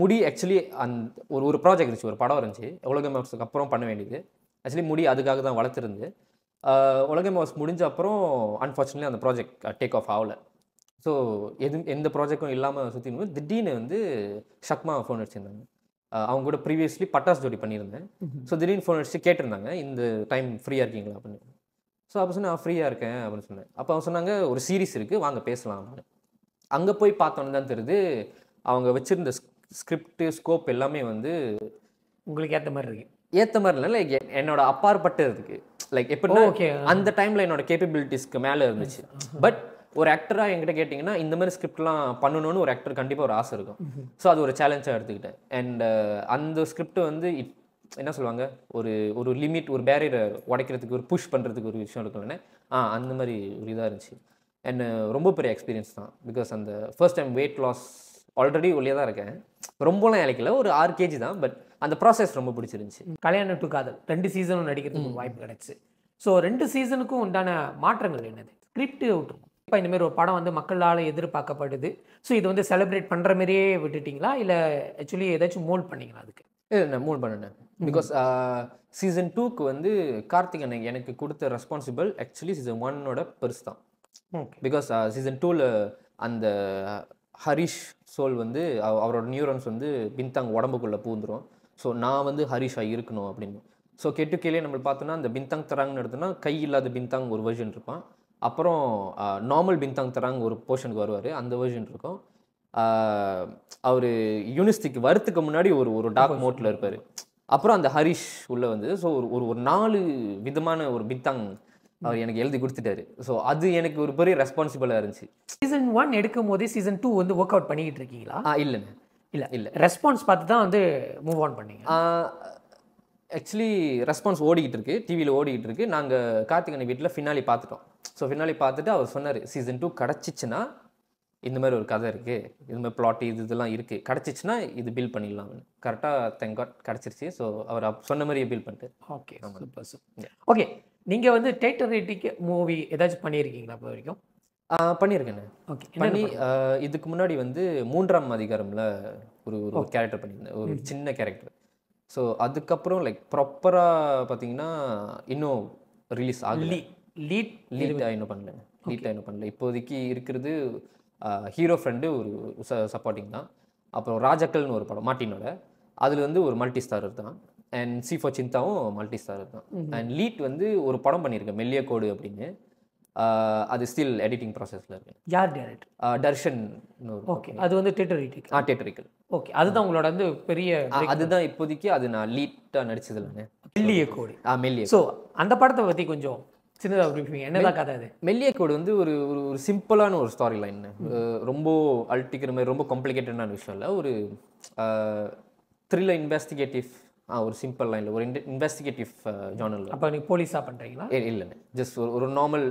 முடி ஆக்சுவலி அந் ஒரு ஒரு ப்ராஜெக்ட் இருந்துச்சு ஒரு படம் இருந்துச்சு உலகம் மேப்ஸ்க்கு அப்புறம் பண்ண வேண்டியது ஆக்சுவலி முடி அதுக்காக தான் வளர்த்துருந்து உலகம் மேப்ஸ் முடிஞ்ச அப்புறம் அன்ஃபார்ச்சுனேட்லி அந்த ப்ராஜெக்ட் டேக் ஆஃப் ஆகலை ஸோ எது எந்த ப்ராஜெக்டும் இல்லாமல் சுற்றி திடீர்னு வந்து ஷக்மா ஃபோன் அடிச்சிருந்தாங்க அவங்க கூட ப்ரீவியஸ்லி பட்டாஸ் ஜோடி பண்ணியிருந்தேன் ஸோ திடீர்னு ஃபோன் அடிச்சு கேட்டிருந்தாங்க இந்த டைம் ஃப்ரீயாக இருக்கீங்களா அப்படின்னு ஸோ அப்போ சொன்னேன் ஃப்ரீயாக இருக்கேன் அப்படின்னு சொன்னேன் அப்போ அவங்க சொன்னாங்க ஒரு சீரிஸ் இருக்குது வாங்க பேசலாம் அப்படின்னு அங்கே போய் பார்த்தோன்னு தான் தெரியுது அவங்க வச்சுருந்த ஸ்கிரிப்ட் ஸ்கோப் எல்லாமே வந்து உங்களுக்கு ஏற்ற மாதிரி இருக்கு ஏற்ற மாதிரி இல்லை லைக் என்னோட அப்பாற்பட்டு இருக்குது லைக் எப்படின்னா அந்த டைமில் என்னோட கேப்பபிலிட்டிஸ்க்கு மேலே இருந்துச்சு பட் ஒரு ஆக்டராக என்கிட்ட கேட்டிங்கன்னா இந்த மாதிரி ஸ்கிரிப்ட்லாம் பண்ணணும்னு ஒரு ஆக்டர் கண்டிப்பாக ஒரு ஆசை இருக்கும் ஸோ அது ஒரு சேலஞ்சாக எடுத்துக்கிட்டேன் அண்ட் uh, அந்த ஸ்கிரிப்ட் வந்து என்ன சொல்லுவாங்க ஒரு ஒரு லிமிட் ஒரு பேரியரை உடைக்கிறதுக்கு ஒரு புஷ் பண்ணுறதுக்கு ஒரு விஷயம் இருக்குல்லனே ஆ அந்த மாதிரி ஒரு இதாக இருந்துச்சு அண்ட் uh, ரொம்ப பெரிய எக்ஸ்பீரியன்ஸ் தான் பிகாஸ் அந்த first time weight loss already ஒல்லியாக தான் இருக்கேன் ரொம்பலாம் இழைக்கல ஒரு ஆறு கேஜி தான் பட் அந்த ப்ராசஸ் ரொம்ப பிடிச்சிருந்துச்சு கல்யாண டு காதல் ரெண்டு சீசனும் நடிக்கிறதுக்கு வாய்ப்பு கிடச்சி ஸோ ரெண்டு சீசனுக்கும் உண்டான மாற்றங்கள் என்னது ஸ்கிரிப்ட் அவுட் இப்போ இந்தமாரி ஒரு படம் வந்து மக்களால் எதிர்பார்க்கப்படுது ஸோ இது வந்து செலிப்ரேட் பண்ணுற மாதிரியே விட்டுட்டிங்களா இல்லை ஆக்சுவலி ஏதாச்சும் மூல் பண்ணிங்களா அதுக்கு இல்லை நான் மூல் பண்ணினேன் பிகாஸ் சீசன் டூக்கு வந்து கார்த்திக் அண்ணன் எனக்கு கொடுத்த ரெஸ்பான்சிபிள் ஆக்சுவலி சீசன் ஒன்னோட பெருசு தான் பிகாஸ் சீசன் டூவில் அந்த ஹரிஷ் சோல் வந்து அவரோட நியூரன்ஸ் வந்து பின்தாங் உடம்புக்குள்ளே பூந்துடும் ஸோ நான் வந்து ஹரிஷாக இருக்கணும் அப்படின்னு ஸோ கெட்டு கீழே நம்ம பார்த்தோன்னா அந்த பின்தாங் தராங்கன்னு எடுத்தோன்னா கை இல்லாத பின்தாங் ஒரு வெர்ஷன் இருப்பான் அப்புறம் நார்மல் பின்தாங் தராங் ஒரு போர்ஷனுக்கு வருவார் அந்த வேர்ஷன் இருக்கும் அவர் யூனிஸ்டிக்கு வரத்துக்கு முன்னாடி ஒரு ஒரு டாக் மோட்டில் இருப்பார் அப்புறம் அந்த ஹரிஷ் உள்ளே வந்தது ஸோ ஒரு ஒரு ஒரு நாலு விதமான ஒரு பித்தாங் அவர் எனக்கு எழுதி கொடுத்துட்டாரு ஸோ அது எனக்கு ஒரு பெரிய ரெஸ்பான்சிபிளாக இருந்துச்சு சீசன் ஒன் எடுக்கும் போதே சீசன் டூ வந்து ஒர்க் அவுட் பண்ணிக்கிட்டு இருக்கீங்களா ஆ இல்லைண்ணே இல்லை இல்லை ரெஸ்பான்ஸ் பார்த்து தான் வந்து மூவ் ஆன் பண்ணிங்க ஆக்சுவலி ரெஸ்பான்ஸ் ஓடிக்கிட்டு இருக்கு டிவியில் ஓடிக்கிட்டு இருக்கு நாங்கள் கார்த்திகனை வீட்டில் ஃபினாலி பார்த்துட்டோம் ஸோ பின்னாடி பார்த்துட்டு அவர் சொன்னார் சீசன் டூ கிடச்சிச்சின்னா இந்த மாதிரி ஒரு கதை இருக்குது இது மாதிரி ப்ளாட் இது இதெல்லாம் இருக்குது கிடச்சிச்சின்னா இது பில் பண்ணிடலாம்னு கரெக்டாக தேங்காட் கிடச்சிருச்சு ஸோ அவர் சொன்ன மாதிரியே பில் பண்ணிட்டு ஓகே சூப்பர் சூப்பர் ஓகே நீங்கள் வந்து தேட்டர் ரேட்டிக்கு மூவி ஏதாச்சும் பண்ணியிருக்கீங்களா இப்போ வரைக்கும் பண்ணியிருக்கேன் ஓகே பண்ணி இதுக்கு முன்னாடி வந்து மூன்றாம் அதிகாரமில் ஒரு ஒரு கேரக்டர் பண்ணியிருந்தேன் ஒரு சின்ன கேரக்டர் ஸோ அதுக்கப்புறம் லைக் ப்ராப்பராக பார்த்தீங்கன்னா இன்னும் ரிலீஸ் ஆகலி லீட் லீட் இன்னும் பண்ணல லீட் இன்னும் பண்ணல இப்போதைக்கு இருக்கிறது ஹீரோ ஃப்ரெண்டு ஒரு சப்போர்ட்டிங் தான் அப்புறம் ராஜாக்கள்னு ஒரு படம் மாட்டினோட அதில் வந்து ஒரு மல்டி ஸ்டார் தான் அண்ட் சி ஃபார் சிந்தாவும் மல்டி ஸ்டார் தான் அண்ட் லீட் வந்து ஒரு படம் பண்ணியிருக்கேன் மெல்லிய கோடு அப்படின்னு அது ஸ்டில் எடிட்டிங் ப்ராசஸில் இருக்கு யார் டேரக்டர் தர்ஷன் ஓகே அது வந்து தேட்டரிட்டிக் ஆ தேட்டரிக்கல் ஓகே அதுதான் உங்களோட வந்து பெரிய அதுதான் இப்போதைக்கு அது நான் லீட்டாக நடிச்சதில்லைண்ணே மெல்லிய கோடி ஆ மெல்லிய ஸோ அந்த படத்தை பற்றி கொஞ்சம் சின்னதாக குறிப்பீங்க என்னதான் கதை அது மெல்லிய கோடு வந்து ஒரு ஒரு ஒரு சிம்பிளான ஒரு ஸ்டாரி லைன் ரொம்ப அழட்டிக்கிற மாதிரி ரொம்ப காம்ப்ளிகேட்டடான விஷயம் இல்லை ஒரு த்ரில்லர் இன்வெஸ்டிகேட்டிவ் ஆ ஒரு சிம்பிள் லைனில் ஒரு இன்வெஸ்டிகேட்டிவ் ஜானல் அப்போ நீங்கள் போலீஸாக பண்ணுறீங்களா இல்லைண்ணே ஜஸ்ட் ஒரு ஒரு நார்மல்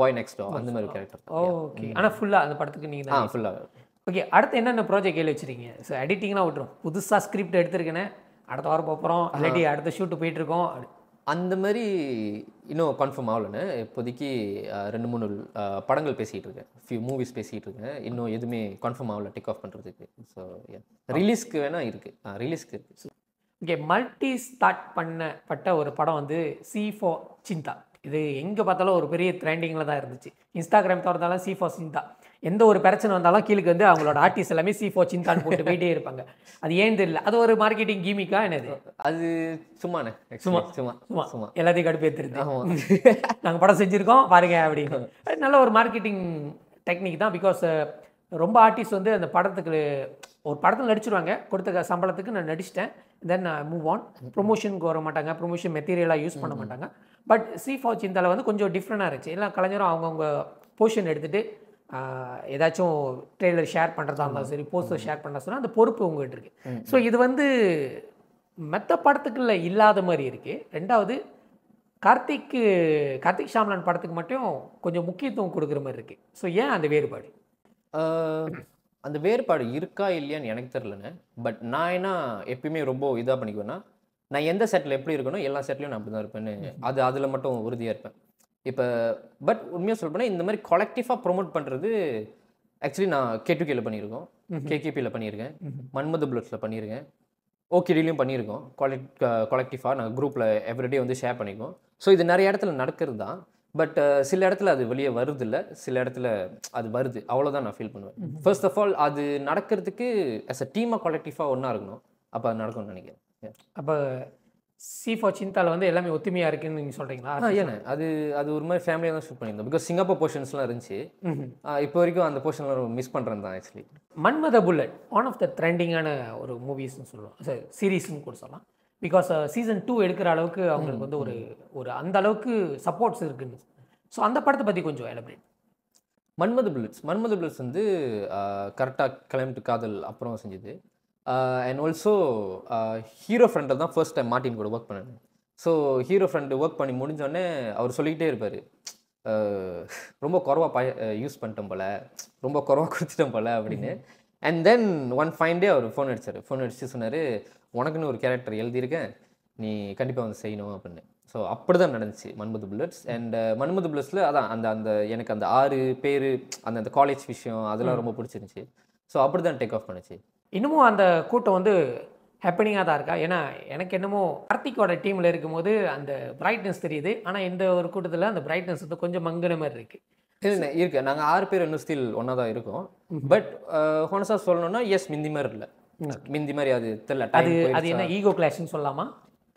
பாய் நெக்ஸ்ட் டோ அந்த மாதிரி கேரக்டர் ஓகே ஆனால் ஃபுல்லாக அந்த படத்துக்கு நீங்கள் ஆ ஃபுல்லாக ஓகே அடுத்து என்னென்ன ப்ராஜெக்ட் கேள்வி வச்சுருக்கீங்க ஸோ எடிட்டிங்லாம் விட்டுரும் புதுசாக ஸ்கிரிப்ட் எடுத்திருக்கேனே அடுத்த வாரம் போகிறோம் இல்லாட்டி அடுத்த ஷூட்டு போயிட்டுருக்கோம் அந்த மாதிரி இன்னும் கன்ஃபார்ம் ஆகலைன்னு இப்போதைக்கு ரெண்டு மூணு படங்கள் பேசிகிட்டு இருக்கேன் ஃபியூ மூவிஸ் பேசிகிட்டு இருக்கேன் இன்னும் எதுவுமே கன்ஃபார்ம் ஆகல டேக் ஆஃப் பண்ணுறதுக்கு ஸோ ரிலீஸ்க்கு வேணால் இருக்குது ஆ ரிலீஸ்க்கு இருக்குது ஓகே மல்டி ஸ்டார்ட் பண்ணப்பட்ட ஒரு படம் வந்து சி ஃபோ சிந்தா இது எங்கே பார்த்தாலும் ஒரு பெரிய ட்ரெண்டிங்கில் தான் இருந்துச்சு இன்ஸ்டாகிராம் திறந்தாலும் சி ஃபோ சிந்தா எந்த ஒரு பிரச்சனை வந்தாலும் கீழே வந்து அவங்களோட ஆர்டிஸ்ட் எல்லாமே சி ஃபோ சிந்தான்னு போட்டு போயிட்டே இருப்பாங்க அது ஏன் தெரியல அது ஒரு மார்க்கெட்டிங் கீமிக்கா என்னது அது சும்மாண்ணே சும்மா சும்மா சும்மா சும்மா எல்லாத்தையும் கடுப்பேற்றுருது நாங்கள் படம் செஞ்சுருக்கோம் பாருங்க அப்படின்னு நல்ல ஒரு மார்க்கெட்டிங் டெக்னிக் தான் பிகாஸ் ரொம்ப ஆர்டிஸ்ட் வந்து அந்த படத்துக்கு ஒரு படத்தில் நடிச்சிருவாங்க கொடுத்த சம்பளத்துக்கு நான் நடிச்சிட்டேன் தென் மூவ் ஆன் ப்ரொமோஷனுக்கு வர மாட்டாங்க ப்ரொமோஷன் மெட்டீரியலாக யூஸ் பண்ண mm-hmm. மாட்டாங்க பட் சி ஃபார் சிந்தாவில் வந்து கொஞ்சம் டிஃப்ரெண்ட்டாக இருந்துச்சு எல்லாம் கலைஞரும் அவங்கவுங்க போர்ஷன் எடுத்துகிட்டு ஏதாச்சும் ட்ரெய்லர் ஷேர் பண்ணுறதா இருந்தாலும் mm-hmm. சரி போஸ்டர் ஷேர் பண்ணுறா சொன்னால் அந்த பொறுப்பு உங்கள்கிட்ட இருக்குது ஸோ mm-hmm. இது வந்து மெத்த படத்துக்குள்ள இல்லாத மாதிரி இருக்குது ரெண்டாவது கார்த்திக்கு கார்த்திக் ஷாம்லான் படத்துக்கு மட்டும் கொஞ்சம் முக்கியத்துவம் கொடுக்குற மாதிரி இருக்குது ஸோ ஏன் அந்த வேறுபாடு அந்த வேறுபாடு இருக்கா இல்லையான்னு எனக்கு தெரிலண்ணே பட் நான் என்ன எப்பயுமே ரொம்ப இதாக பண்ணிக்குவேன்னா நான் எந்த செட்டில் எப்படி இருக்கணும் எல்லா செட்லையும் நான் அப்படி தான் இருப்பேன்னு அது அதில் மட்டும் உறுதியாக இருப்பேன் இப்போ பட் உண்மையாக சொல்லப்போனால் இந்த மாதிரி கொலெக்டிவாக ப்ரொமோட் பண்ணுறது ஆக்சுவலி நான் கே கேல பண்ணியிருக்கோம் கேகேபியில் பண்ணியிருக்கேன் மன்மத புல்லட்ஸில் பண்ணியிருக்கேன் ஓகேடிலையும் பண்ணியிருக்கோம் கொலெக்ட் கொலெக்டிவாக நாங்கள் குரூப்பில் எவ்ரிடே வந்து ஷேர் பண்ணியிருக்கோம் ஸோ இது நிறைய இடத்துல நடக்கிறது தான் பட் சில இடத்துல அது வெளியே வருதில்ல சில இடத்துல அது வருது அவ்வளோதான் நான் ஃபீல் பண்ணுவேன் ஃபர்ஸ்ட் ஆஃப் ஆல் அது நடக்கிறதுக்கு அஸ் அ டீமாக கொலெக்டிவாக ஒன்றா இருக்கணும் அப்போ அது நடக்கும்னு நினைக்கிறேன் அப்போ சி ஃபார் சிந்தாவில் வந்து எல்லாமே ஒத்துமையாக இருக்குன்னு நீங்கள் சொல்கிறீங்களா ஏன்னா அது அது ஒரு மாதிரி ஃபேமிலியாக தான் ஷூட் பண்ணியிருந்தோம் பிகாஸ் சிங்கப்பூர் போர்ஷன்ஸ்லாம் இருந்துச்சு இப்போ வரைக்கும் அந்த போர்ஷன்லாம் மிஸ் பண்ணுறது தான் actually Manmatha bullet one of the ட்ரெண்டிங்கான ஒரு மூவிஸ்னு சொல்லுவோம் சரி சீரீஸ்னு கூட சொல்லலாம் பிகாஸ் சீசன் டூ எடுக்கிற அளவுக்கு அவங்களுக்கு வந்து ஒரு ஒரு அந்த அளவுக்கு சப்போர்ட்ஸ் இருக்குன்னு ஸோ அந்த படத்தை பற்றி கொஞ்சம் elaborate Manmadhu bullets Manmadhu bullets வந்து கரெக்டாக டு காதல் அப்புறம் செஞ்சது அண்ட் ஆல்சோ ஹீரோ ஃப்ரெண்டில் தான் ஃபர்ஸ்ட் டைம் மார்ட்டின் கூட ஒர்க் பண்ணேன் ஸோ ஹீரோ ஃப்ரெண்டு ஒர்க் பண்ணி முடிஞ்சோடனே அவர் சொல்லிக்கிட்டே இருப்பார் ரொம்ப குறவா ப யூஸ் பண்ணிட்டோம் போல் ரொம்ப குறவா குடிச்சிட்டோம் போல் அப்படின்னு and then one fine day அவர் ஃபோன் அடித்தார் ஃபோன் அடித்து சொன்னார் உனக்குன்னு ஒரு கேரக்டர் எழுதியிருக்கேன் நீ கண்டிப்பாக வந்து செய்யணும் அப்படின்னு ஸோ அப்படி தான் நடந்துச்சு Manmadhu bullets and uh, Manmadhu புல்லட்ஸில் அதான் அந்த அந்த எனக்கு அந்த ஆறு பேர் அந்த அந்த காலேஜ் விஷயம் அதெல்லாம் ரொம்ப பிடிச்சிருந்துச்சி ஸோ அப்படி தான் டேக் ஆஃப் பண்ணுச்சு இன்னமும் அந்த கூட்டம் வந்து ஹேப்பனிங்காக தான் இருக்கா ஏன்னா எனக்கு என்னமோ கார்த்திகோட டீமில் இருக்கும்போது அந்த பிரைட்னஸ் தெரியுது ஆனால் இந்த ஒரு கூட்டத்தில் அந்த பிரைட்னஸ் வந்து கொஞ்சம் மங்குன மாதிரி இருக்குது இல்லை இருக்குது நாங்கள் ஆறு பேர் இன்னும் ஸ்டில் ஒன்றா தான் இருக்கோம் பட் ஹோனஸாக uh, சொல்லணும்னா எஸ் மிந்தி மாதிரி இல்லை மிந்தி மாதிரி அது தெரில அது அது என்ன ஈகோ கிளாஷ்னு சொல்லலாமா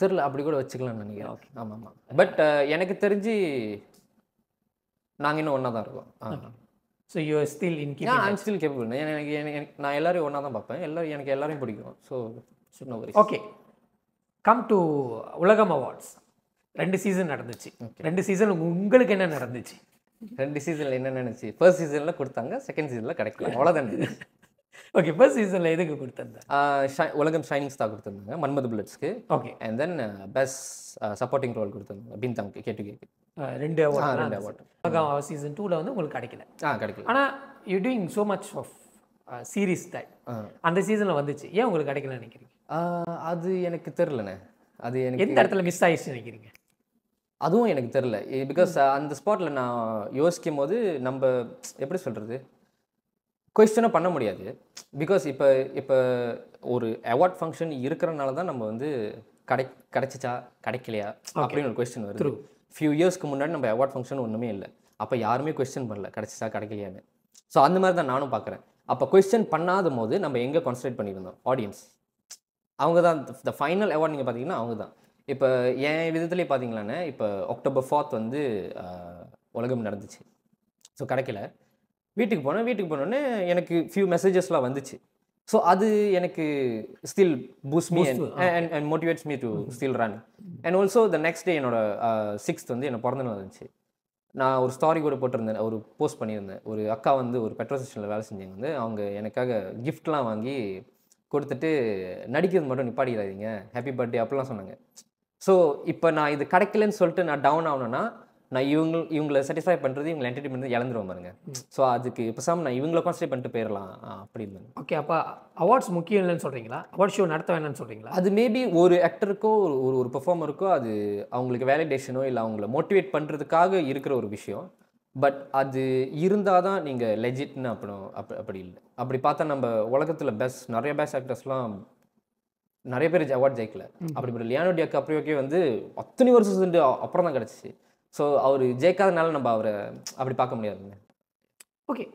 தெரில அப்படி கூட வச்சுக்கலாம்னு நினைக்கிறேன் ஓகே ஆமாம் ஆமாம் பட் எனக்கு தெரிஞ்சு நாங்கள் இன்னும் ஒன்றா தான் இருக்கோம் so you are still in I'm still cable எனக்கு எனக்கு நான் எல்லாரையும் ஒன்றா தான் பார்ப்பேன் எல்லாரும் எனக்கு எல்லாரையும் பிடிக்கும் ஸோ சின்ன ஒரு okay come to Ulagam awards ரெண்டு சீசன் நடந்துச்சு ரெண்டு சீசன் உங்களுக்கு என்ன நடந்துச்சு ரெண்டு சீசனில் என்ன நினச்சி ஃபர்ஸ்ட் சீசனில் கொடுத்தாங்க செகண்ட் சீசனில் கிடைக்கல அவ்வளோதான் ஓகே ஃபர்ஸ்ட் சீசனில் எதுக்கு கொடுத்துருந்தாங்க உலகம் ஷைனிங்ஸ் தான் கொடுத்துருந்தாங்க மன்மது புல்லட்ஸ்க்கு okay and then best supporting role கொடுத்துருந்தாங்க பின் தங்க கேட்டு கேட்டு ரெண்டு ரெண்டு அவார்ட் சீசன் டூவில் வந்து உங்களுக்கு கிடைக்கல ஆ கிடைக்கல ஆனால் you doing so much of series type அந்த சீசனில் வந்துச்சு ஏன் உங்களுக்கு கிடைக்கல நினைக்கிறீங்க அது எனக்கு தெரிலண்ணே அது எனக்கு எந்த இடத்துல மிஸ் ஆகிடுச்சு நினைக்கிறீங்க அதுவும் எனக்கு தெரில பிகாஸ் அந்த ஸ்பாட்டில் நான் யோசிக்கும் போது நம்ம எப்படி சொல்கிறது கொஸ்டினும் பண்ண முடியாது பிகாஸ் இப்போ இப்போ ஒரு அவார்ட் ஃபங்க்ஷன் இருக்கிறனால தான் நம்ம வந்து கடை கிடைச்சிச்சா கிடைக்கலையா அப்படின்னு ஒரு கொஸ்டின் வருது ஃபியூ இயர்ஸ்க்கு முன்னாடி நம்ம அவார்ட் ஃபங்க்ஷன் ஒன்றுமே இல்லை அப்போ யாருமே கொஸ்டின் பண்ணல கிடைச்சிச்சா கிடைக்கலையான்னு ஸோ அந்த மாதிரி தான் நானும் பார்க்குறேன் அப்போ கொஸ்டின் பண்ணாத போது நம்ம எங்கே கான்சன்ட்ரேட் பண்ணியிருந்தோம் ஆடியன்ஸ் அவங்க தான் த ஃபைனல் அவார்ட் நீங்கள் பார்த்தீங்கன்னா அவங்க தான் இப்போ என் விதத்துலேயே பார்த்தீங்களானே இப்போ அக்டோபர் ஃபோர்த் வந்து உலகம் நடந்துச்சு ஸோ கிடைக்கல வீட்டுக்கு போனேன் வீட்டுக்கு போனோடனே எனக்கு ஃபியூ மெசேஜஸ்லாம் வந்துச்சு ஸோ அது எனக்கு still boost me and and motivates me to still run and also the next day என்னோட சிக்ஸ்த் வந்து என்னை பிறந்த நாள் இருந்துச்சு நான் ஒரு ஸ்டாரி கூட போட்டிருந்தேன் ஒரு போஸ்ட் பண்ணியிருந்தேன் ஒரு அக்கா வந்து ஒரு பெட்ரோல் ஸ்டேஷனில் வேலை செஞ்சவங்க வந்து அவங்க எனக்காக கிஃப்ட்லாம் வாங்கி கொடுத்துட்டு நடிக்கிறது மட்டும் நிப்பாடிக்கிறாதீங்க ஹாப்பி பர்த்டே அப்படிலாம் சொன்னாங்க ஸோ இப்போ நான் இது கிடைக்கலன்னு சொல்லிட்டு நான் டவுன் ஆகணும்னா நான் இவங்க இவங்களை சாட்டிஸ்ஃபை பண்ணுறது இவங்களை என்டர்டைன்மெண்ட் இழந்துருவோம் பாருங்க ஸோ அதுக்கு இப்போ சாம் நான் இவங்களை கான்சன்ட்ரேட் பண்ணிட்டு போயிடலாம் அப்படின்னு ஓகே அப்போ அவார்ட்ஸ் முக்கியம் இல்லைன்னு சொல்கிறீங்களா அவார்ட் ஷோ நடத்த வேணாம்னு சொல்கிறீங்களா அது மேபி ஒரு ஆக்டருக்கோ ஒரு ஒரு பெர்ஃபார்மருக்கோ அது அவங்களுக்கு வேலிடேஷனோ இல்லை அவங்கள மோட்டிவேட் பண்ணுறதுக்காக இருக்கிற ஒரு விஷயம் பட் அது இருந்தால் தான் நீங்கள் லெஜிட்னு அப்படின் அப் அப்படி இல்லை அப்படி பார்த்தா நம்ம உலகத்தில் பெஸ்ட் நிறைய பெஸ்ட் ஆக்டர்ஸ்லாம் நிறைய பேர் அவார்ட் ஜெயிக்கல அப்படி லியானோ டியாக்கு அப்புறம் வந்து அத்தனை வருஷம் அப்புறம் தான் கிடச்சிச்சு ஸோ அவர் ஜெயிக்காதனால நம்ம அவரை அப்படி பார்க்க முடியாதுங்க okay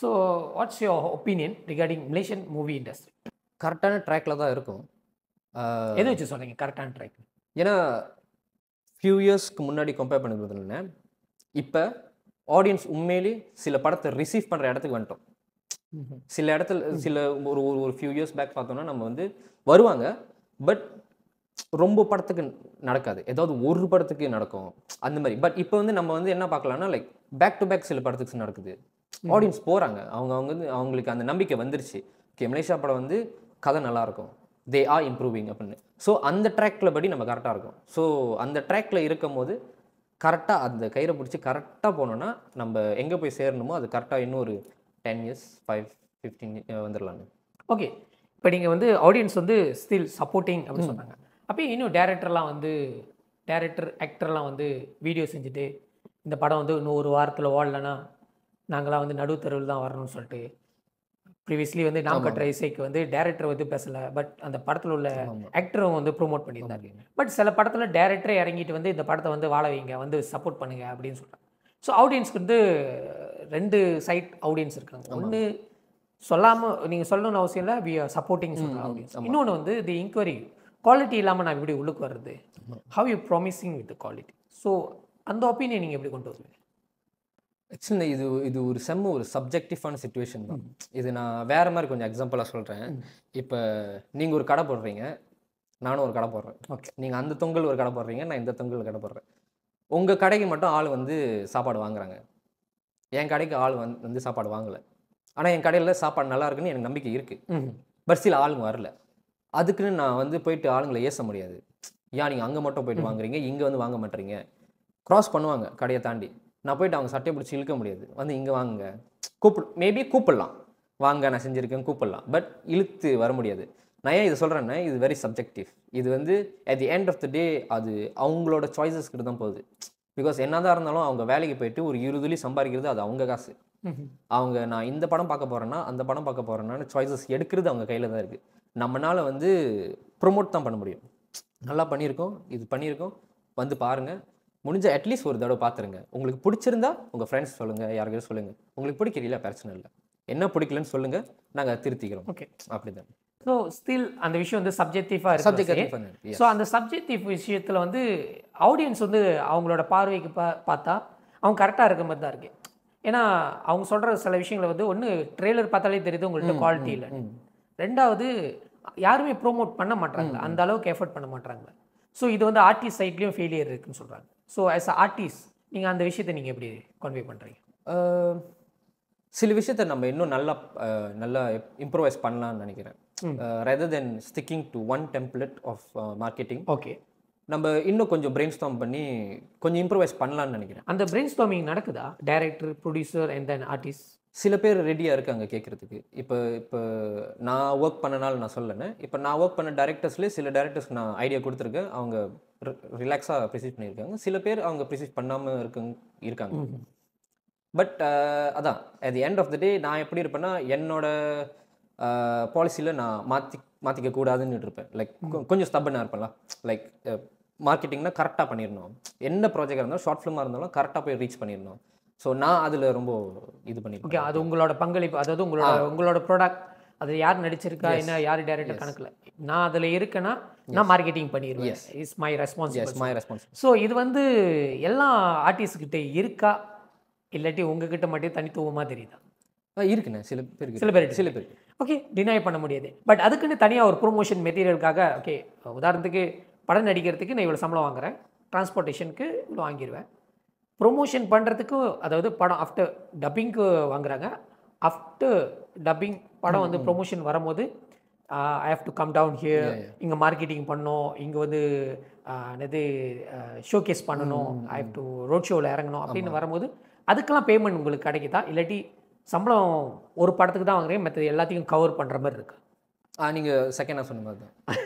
so what's your opinion regarding Malaysian movie industry கரெக்டான ட்ராக்கில் தான் இருக்கும் எதை வச்சு சொல்கிறீங்க கரெக்டான ட்ராக் ஏன்னா ஃபியூ இயர்ஸ்க்கு முன்னாடி கம்பேர் பண்ணுறது பண்ணுறதுல இப்போ ஆடியன்ஸ் உண்மையிலே சில படத்தை ரிசீவ் பண்ணுற இடத்துக்கு வந்துட்டோம் சில இடத்துல சில ஒரு ஒரு ஃபியூ இயர்ஸ் பேக் பார்த்தோம்னா நம்ம வந்து வருவாங்க பட் ரொம்ப படத்துக்கு நடக்காது ஏதாவது ஒரு படத்துக்கு நடக்கும் அந்த மாதிரி பட் இப்போ வந்து நம்ம வந்து என்ன பார்க்கலாம்னா லைக் பேக் டு பேக் சில படத்துக்கு நடக்குது ஆடியன்ஸ் போகிறாங்க அவங்க அவங்க வந்து அவங்களுக்கு அந்த நம்பிக்கை வந்துருச்சு ஓகே மலேசியா படம் வந்து கதை நல்லாயிருக்கும் தே ஆர் இம்ப்ரூவிங் அப்படின்னு ஸோ அந்த ட்ராக்கில் படி நம்ம கரெக்டாக இருக்கும் ஸோ அந்த ட்ராக்ல இருக்கும் போது கரெக்டாக அந்த கயிறை பிடிச்சி கரெக்டாக போனோன்னா நம்ம எங்கே போய் சேரணுமோ அது கரெக்டாக இன்னும் ஒரு டென் இயர்ஸ் ஃபைவ் ஃபிஃப்டீன் வந்துடலான்னு ஓகே இப்போ நீங்கள் வந்து ஆடியன்ஸ் வந்து ஸ்டில் சப்போர்ட்டிங் அப்படின்னு சொன்னாங்க அப்போ இன்னும் டேரக்டர்லாம் வந்து டேரக்டர் ஆக்டர்லாம் வந்து வீடியோ செஞ்சுட்டு இந்த படம் வந்து இன்னும் ஒரு வாரத்தில் ஓடலைன்னா நாங்களாம் வந்து நடுத்தருவில் தான் வரணும்னு சொல்லிட்டு ப்ரீவியஸ்லி வந்து நாம் கட்டுற இசைக்கு வந்து டேரக்டர் வந்து பேசலை பட் அந்த படத்தில் உள்ள ஆக்டரும் வந்து ப்ரொமோட் பண்ணியிருந்தாரு பட் சில படத்தில் டேரக்டரே இறங்கிட்டு வந்து இந்த படத்தை வந்து வாழ வைங்க வந்து சப்போர்ட் பண்ணுங்க அப்படின்னு சொல்கிறாங்க ஸோ ஆடியன்ஸ்க்கு வந்து ரெண்டு சைட் ஆடியன்ஸ் இருக்காங்க ஒன்று சொல்லாமல் நீங்கள் சொல்லணும்னு அவசியம் இல்லை வி ஆர் சப்போர்ட்டிங் சொல்கிறாங்க ஆடியன்ஸ் இன்னொன்று வந்து தி இன்கொயரி குவாலிட்டி இல்லாமல் நான் எப்படி உள்ளுக்கு வர்றது how you promising with quality so அந்த ஒப்பீனியன் நீங்கள் எப்படி கொண்டு வருவீங்க சின்ன இது இது ஒரு செம்ம ஒரு சப்ஜெக்டிவான சுச்சுவேஷன் தான் இது நான் வேறு மாதிரி கொஞ்சம் எக்ஸாம்பிளாக சொல்கிறேன் இப்போ நீங்கள் ஒரு கடை போடுறீங்க நானும் ஒரு கடை போடுறேன் ஓகே நீங்கள் அந்த தொங்கல் ஒரு கடை போடுறீங்க நான் இந்த தொங்கல் கடை போடுறேன் உங்கள் கடைக்கு மட்டும் ஆள் வந்து சாப்பாடு வாங்குறாங்க என் கடைக்கு ஆள் வந்து வந்து சாப்பாடு வாங்கலை ஆனால் என் கடையில் சாப்பாடு நல்லா இருக்குன்னு எனக்கு நம்பிக்கை இருக்குது பர்சியில் ஆளுங்க வரல அதுக்குன்னு நான் வந்து போயிட்டு ஆளுங்களை ஏச முடியாது ஏன் நீங்கள் அங்கே மட்டும் போயிட்டு வாங்குறீங்க இங்கே வந்து வாங்க மாட்டீங்க க்ராஸ் பண்ணுவாங்க கடையை தாண்டி நான் போயிட்டு அவங்க சட்டையை பிடிச்சி இழுக்க முடியாது வந்து இங்கே வாங்க கூப்பிடு மேபி கூப்பிடலாம் வாங்க நான் செஞ்சுருக்கேன் கூப்பிடலாம் பட் இழுத்து வர முடியாது நான் ஏன் இதை சொல்கிறேன்னா இது வெரி சப்ஜெக்டிவ் இது வந்து at the end of the day அது அவங்களோட சாய்ஸஸ் கிட்ட தான் போகுது பிகாஸ் என்னதான் இருந்தாலும் அவங்க வேலைக்கு போயிட்டு ஒரு இருதுலி சம்பாதிக்கிறது அது அவங்க காசு அவங்க நான் இந்த படம் பார்க்க போகிறேன்னா அந்த படம் பார்க்க போகிறேன்னா சாய்ஸஸ் எடுக்கிறது அவங்க கையில் தான் இருக்குது நம்மளால் வந்து ப்ரொமோட் தான் பண்ண முடியும் நல்லா பண்ணியிருக்கோம் இது பண்ணியிருக்கோம் வந்து பாருங்கள் முடிஞ்ச அட்லீஸ்ட் ஒரு தடவை பார்த்துருங்க உங்களுக்கு பிடிச்சிருந்தா உங்கள் ஃப்ரெண்ட்ஸ் சொல்லுங்கள் யாருக்கையும் சொல்லுங்கள் உங்களுக்கு பிடிக்கல பிரச்சனை இல்லை என்ன பிடிக்கலன்னு சொல்லுங்கள் நாங்கள் திருத்திக்கிறோம் ஓகே அப்படி தான் ஸோ ஸ்டில் அந்த விஷயம் வந்து சப்ஜெக்டிவாக இருக்கு ஸோ அந்த சப்ஜெக்டிவ் விஷயத்தில் வந்து ஆடியன்ஸ் வந்து அவங்களோட பார்வைக்கு பா பார்த்தா அவங்க கரெக்டாக இருக்க மாதிரி தான் இருக்கு ஏன்னா அவங்க சொல்கிற சில விஷயங்களை வந்து ஒன்று ட்ரெய்லர் பார்த்தாலே தெரியுது உங்கள்கிட்ட குவாலிட்டி இல்லை ரெண்டாவது யாருமே ப்ரோமோட் பண்ண மாட்டாங்க அந்த அளவுக்கு எஃபர்ட் பண்ண மாட்டாங்க ஸோ இது வந்து ஆர்டிஸ்ட் சைட்லேயும் ஃபெயிலியர் இருக்குன்னு சொல்கிறாங்க ஸோ ஆஸ் அ ஆர்டிஸ்ட் நீங்கள் அந்த விஷயத்தை நீங்கள் எப்படி கன்வே பண்ணுறீங்க சில விஷயத்த நம்ம இன்னும் நல்லா நல்லா இம்ப்ரூவைஸ் பண்ணலான்னு நினைக்கிறேன் rather then sticking to one template of marketing okay நம்ம இன்னும் கொஞ்சம் பிரெயின் ஸ்டாம் பண்ணி கொஞ்சம் இம்ப்ரூவைஸ் பண்ணலாம்னு நினைக்கிறேன் அந்த பிரெயின் ஸ்டாமிங் நடக்குதா director producer and then artist சில பேர் ரெடியாக இருக்காங்க கேட்குறதுக்கு இப்போ இப்போ நான் ஒர்க் பண்ணனால நான் சொல்லணேன் இப்போ நான் ஒர்க் பண்ண டேரக்டர்ஸ்லேயே சில டேரக்டர்ஸ்க்கு நான் ஐடியா கொடுத்துருக்கேன் அவங்க ரிலாக்ஸாக ப்ரிசீவ் பண்ணியிருக்காங்க சில பேர் அவங்க ப்ரிசீவ் பண்ணாமல் இருக்க இருக்காங்க பட் அதான் at the end of the day நான் எப்படி இருப்பேன்னா என்னோட பாலிசியில் நான் மாற்றி மாற்றிக்க கூடாதுன்னு இருப்பேன் லைக் கொஞ்சம் ஸ்டப்பனாக இருப்பேன்ல லைக் மார்க்கெட்டிங்னா கரெக்டாக பண்ணிடணும் என்ன ப்ராஜெக்டாக இருந்தாலும் ஷார்ட் ஃபிலிமாக இருந்தாலும் கரெக்டாக போய் ரீச் பண்ணிடணும் ஸோ நான் அதில் ரொம்ப இது பண்ணி ஓகே அது உங்களோட பங்களிப்பு அதாவது உங்களோட உங்களோட ப்ராடக்ட் அது யார் நடிச்சிருக்கா என்ன யார் டேரக்டர் கணக்கில் நான் அதில் இருக்கேன்னா நான் மார்க்கெட்டிங் பண்ணிடுவேன் is my response my response so இது வந்து எல்லா ஆர்டிஸ்ட்கிட்ட இருக்கா இல்லாட்டி உங்ககிட்ட மட்டும் தனித்துவமாக தெரியுதா இருக்குண்ணே சில பேருக்கு சில பேருக்கு சில பேர் ஓகே டினை பண்ண முடியாது பட் அதுக்குன்னு தனியாக ஒரு ப்ரொமோஷன் மெட்டீரியலுக்காக ஓகே உதாரணத்துக்கு படம் நடிக்கிறதுக்கு நான் இவ்வளோ சம்பளம் வாங்குறேன் டிரான்ஸ்போர்ட்டேஷனுக்கு இவ்வளோ வாங்கிடுவேன் ப்ரொமோஷன் பண்ணுறதுக்கு அதாவது படம் ஆஃப்டர் டப்பிங்க்கு வாங்குறாங்க ஆஃப்டர் டப்பிங் படம் வந்து ப்ரொமோஷன் வரும்போது I have to come down here இங்கே மார்க்கெட்டிங் பண்ணணும் இங்கே வந்து என்னது ஷோகேஸ் பண்ணணும் ஐ ஹவ் டு ரோட் ஷோவில் இறங்கணும் அப்படின்னு வரும்போது அதுக்கெல்லாம் பேமெண்ட் உங்களுக்கு கிடைக்குதா இல்லாட்டி சம்பளம் ஒரு படத்துக்கு தான் வாங்குறேன் மற்ற எல்லாத்தையும் கவர் பண்ணுற மாதிரி இருக்குது நீங்கள் செகண்டாக சொன்ன மாதிரி தான்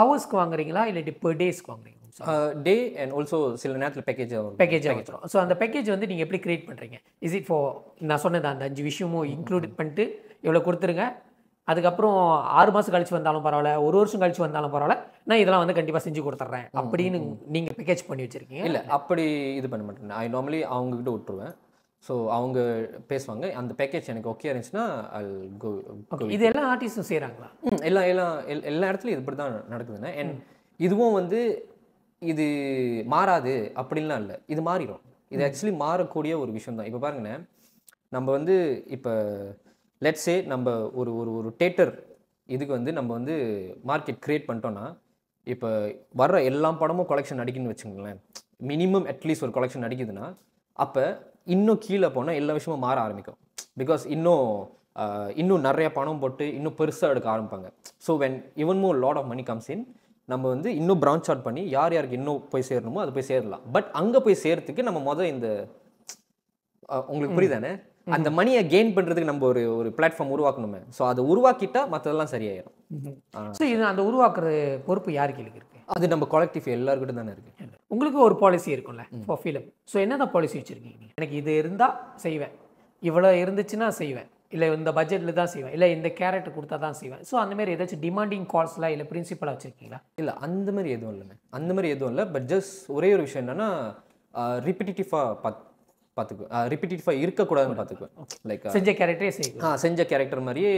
ஹவர்ஸ்க்கு வாங்குறீங்களா இல்லாட்டி பெர் டேஸ்க்கு வாங்குறீங்களா டே அண்ட் ஆல்சோ சில நேரத்தில் பேக்கேஜ் பேக்கேஜ் வச்சுரும் ஸோ அந்த பேக்கேஜ் வந்து நீங்கள் எப்படி கிரியேட் பண்ணுறீங்க இஸ் இட் ஃபார் நான் சொன்னது அந்த அஞ்சு விஷயமும் இன்க்ளூட் mm-hmm. பண்ணிட்டு இவ்வளோ கொடுத்துருங்க அதுக்கப்புறம் ஆறு மாதம் கழிச்சு வந்தாலும் பரவாயில்ல ஒரு வருஷம் கழிச்சு வந்தாலும் பரவாயில்ல நான் இதெல்லாம் வந்து கண்டிப்பாக செஞ்சு கொடுத்துட்றேன் mm-hmm. அப்படின்னு நீங்கள் பேக்கேஜ் பண்ணி வச்சுருக்கீங்க இல்லை அப்படி இது பண்ண மாட்டேன் நான் நார்மலி அவங்ககிட்ட விட்டுருவேன் ஸோ அவங்க பேசுவாங்க அந்த பேக்கேஜ் எனக்கு ஓகே இருந்துச்சுன்னா அல் கோ இது எல்லா ஆர்டிஸ்டும் செய்கிறாங்களா எல்லா எல்லா எல்லா இடத்துலையும் இது இப்படி தான் நடக்குதுன்னா அண்ட் இதுவும் வந்து இது மாறாது அப்படின்லாம் இல்லை இது மாறிடும் இது ஆக்சுவலி மாறக்கூடிய ஒரு விஷயம் தான் இப்போ பாருங்கண்ணே நம்ம வந்து இப்போ லெட்ஸே நம்ம ஒரு ஒரு ஒரு தேட்டர் இதுக்கு வந்து நம்ம வந்து மார்க்கெட் க்ரியேட் பண்ணிட்டோன்னா இப்போ வர்ற எல்லா படமும் கொலெக்ஷன் அடிக்குன்னு வச்சுங்களேன் மினிமம் அட்லீஸ்ட் ஒரு கொலெக்ஷன் அடிக்குதுன்னா அப்போ இன்னும் கீழே போனால் எல்லா விஷயமும் மாற ஆரம்பிக்கும் பிகாஸ் இன்னும் இன்னும் நிறைய பணம் போட்டு இன்னும் பெருசாக எடுக்க ஆரம்பிப்பாங்க so when even more lot of money comes in நம்ம வந்து இன்னும் பிரான்ச் அவுட் பண்ணி யார் யாருக்கு இன்னும் போய் சேரணுமோ அது போய் சேரலாம் பட் அங்கே போய் சேர்த்துக்கு நம்ம மொதல் இந்த உங்களுக்கு புரியுதானே அந்த மணியை கெயின் பண்றதுக்கு நம்ம ஒரு ஒரு பிளாட்ஃபார்ம் உருவாக்கணுமே ஸோ அதை உருவாக்கிட்டா மற்றதெல்லாம் சரியாயிடும் ஸோ இது அந்த உருவாக்குற பொறுப்பு யாருக்கு இருக்கு அது நம்ம கொலெக்டிவ் எல்லாருக்கிட்ட தானே இருக்கு உங்களுக்கு ஒரு பாலிசி இருக்கும்ல ஃபார் ஃபிலிம் ஸோ என்னென்ன பாலிசி வச்சுருக்கீங்க எனக்கு இது இருந்தால் செய்வேன் இவ்வளோ இருந்துச்சுன்னா செய்வேன் இல்லை இந்த பட்ஜெட்டில் தான் செய்வேன் இல்லை இந்த கேரக்டர் கொடுத்தா தான் செய்வேன் ஸோ அந்தமாரி ஏதாச்சும் டிமாண்டிங் கால்ஸ்லாம் இல்லை பிரின்சிபலாக வச்சுருக்கீங்களா இல்லை அந்த மாதிரி எதுவும் இல்லைங்க அந்த மாதிரி எதுவும் இல்லை பட் ஜஸ்ட் ஒரே ஒரு விஷயம் என்னென்னா ரிப்பிட்டிட்டிவாக பத் பார்த்துக்குவேன் ரிப்பிட்டிட்டிவாக இருக்கக்கூடாதுன்னு பார்த்துக்குவேன் லைக் செஞ்ச கேரக்டரே செய் ஆ செஞ்ச கேரக்டர் மாதிரியே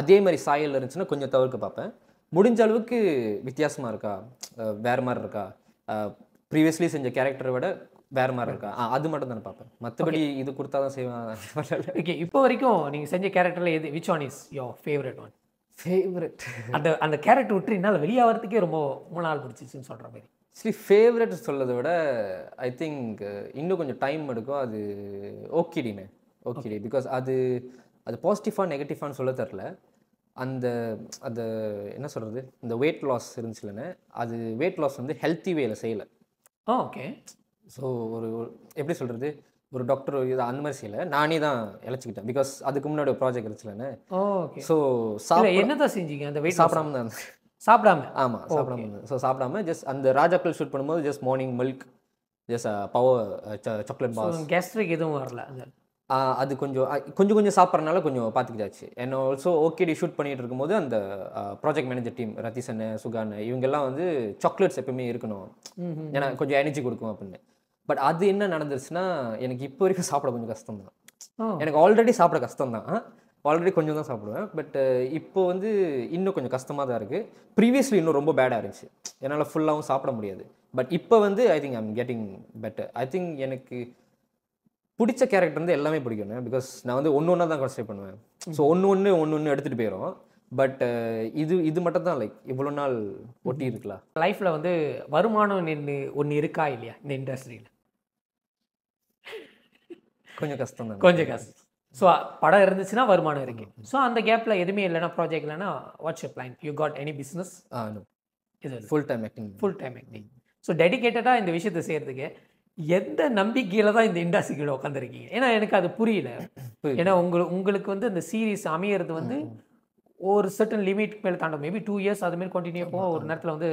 அதே மாதிரி சாயல் இருந்துச்சுன்னா கொஞ்சம் தவிர்க்க பார்ப்பேன் முடிஞ்ச அளவுக்கு வித்தியாசமாக இருக்கா வேறு மாதிரி இருக்கா ப்ரீவியஸ்லி செஞ்ச கேரக்டரை விட வேற மாதிரி இருக்கா அது மட்டும் தான் பார்ப்பேன் மற்றபடி இது கொடுத்தா தான் செய்வேன் ஓகே இப்போ வரைக்கும் நீங்கள் செஞ்ச கேரக்டரில் எது which one is your favourite one favourite அந்த அந்த கேரக்டர் விட்டு என்னால் வெளியாகிறதுக்கே ரொம்ப மூணு நாள் பிடிச்சிச்சுன்னு சொல்கிற மாதிரி ஆக்சுவலி ஃபேவரட் சொல்லதை விட ஐ திங்க் இன்னும் கொஞ்சம் டைம் எடுக்கும் அது ஓகேடினு ஓகேடி பிகாஸ் அது அது பாசிட்டிவாக நெகட்டிவானு சொல்ல தெரில அந்த அந்த என்ன சொல்கிறது இந்த வெயிட் லாஸ் இருந்துச்சுலன்னு அது வெயிட் லாஸ் வந்து ஹெல்த்தி வேல செய்யலை ஓகே oh, ஸோ ஒரு எப்படி சொல்கிறது ஒரு டாக்டர் இது அந்த மாதிரி செய்யல நானே தான் இழைச்சிக்கிட்டேன் பிகாஸ் அதுக்கு முன்னாடி ஒரு ப்ராஜெக்ட் இருந்துச்சுலண்ணே ஓகே oh, ஸோ சாப்பிட என்ன தான் செஞ்சீங்க அந்த வெயிட் சாப்பிடாம தான் சாப்பிடாம ஆமாம் சாப்பிடாம ஸோ சாப்பிடாம ஜஸ்ட் அந்த ராஜாக்கள் ஷூட் பண்ணும்போது just morning milk just power chocolate bars gastric எதுவும் வரல அது கொஞ்சம் கொஞ்சம் கொஞ்சம் சாப்பிட்றனால கொஞ்சம் பார்த்துக்கிட்டாச்சு என்ன ஆல்சோ ஓகேடி ஷூட் பண்ணிகிட்டு இருக்கும்போது அந்த project manager team Rathisan Sugan இவங்கெல்லாம் வந்து சாக்லேட்ஸ் எப்பவுமே இருக்கணும் ஏன்னா கொஞ்சம் எனர்ஜி கொடுக்கும் அப்படின்னு பட் அது என்ன நடந்துருச்சுன்னா எனக்கு இப்போ வரைக்கும் சாப்பிட கொஞ்சம் கஷ்டம் தான் எனக்கு ஆல்ரெடி சாப்பிட கஷ்டம் தான் ஆல்ரெடி கொஞ்சம் தான் சாப்பிடுவேன் பட் இப்போ வந்து இன்னும் கொஞ்சம் கஷ்டமாக தான் இருக்குது ப்ரீவியஸ்லி இன்னும் ரொம்ப பேடாக இருந்துச்சு என்னால் ஃபுல்லாகவும் சாப்பிட முடியாது பட் இப்போ வந்து I think I'm getting better I think எனக்கு பிடிச்ச கேரக்டர் வந்து எல்லாமே பிடிக்கும் பிகாஸ் நான் வந்து ஒன்று ஒன்றா தான் கான்சன்ட்ரேட் பண்ணுவேன் ஸோ ஒன்று ஒன்று ஒன்று ஒன்று எடுத்துகிட்டு போயிடும் பட் இது இது மட்டும் தான் லைக் இவ்வளோ நாள் ஒட்டி இருக்கலாம் லைஃப்பில் வந்து வருமானம் ஒன்று இருக்கா இல்லையா இந்த இண்டஸ்ட்ரியில் கொஞ்சம் கஷ்டம் தான் கொஞ்சம் கஷ்டம் ஸோ படம் இருந்துச்சுன்னா வருமானம் இருக்கு ஸோ அந்த கேப்பில் எதுவுமே இல்லைன்னா ப்ராஜெக்ட் இல்லைனா what's your plan you got any business இது full time acting full time acting so டெடிக்கேட்டடாக இந்த விஷயத்தை செய்கிறதுக்கு எந்த நம்பிக்கையில் தான் இந்த இண்டஸ்ட்ரிக்கில் உட்காந்துருக்கீங்க ஏன்னா எனக்கு அது புரியல ஏன்னா உங்களுக்கு உங்களுக்கு வந்து அந்த சீரீஸ் அமையிறது வந்து ஒரு சர்டன் லிமிட் மேலே தாண்டும் மேபி டூ இயர்ஸ் அதுமாரி கண்டினியூ போகும் ஒரு நேரத்தில் வந்து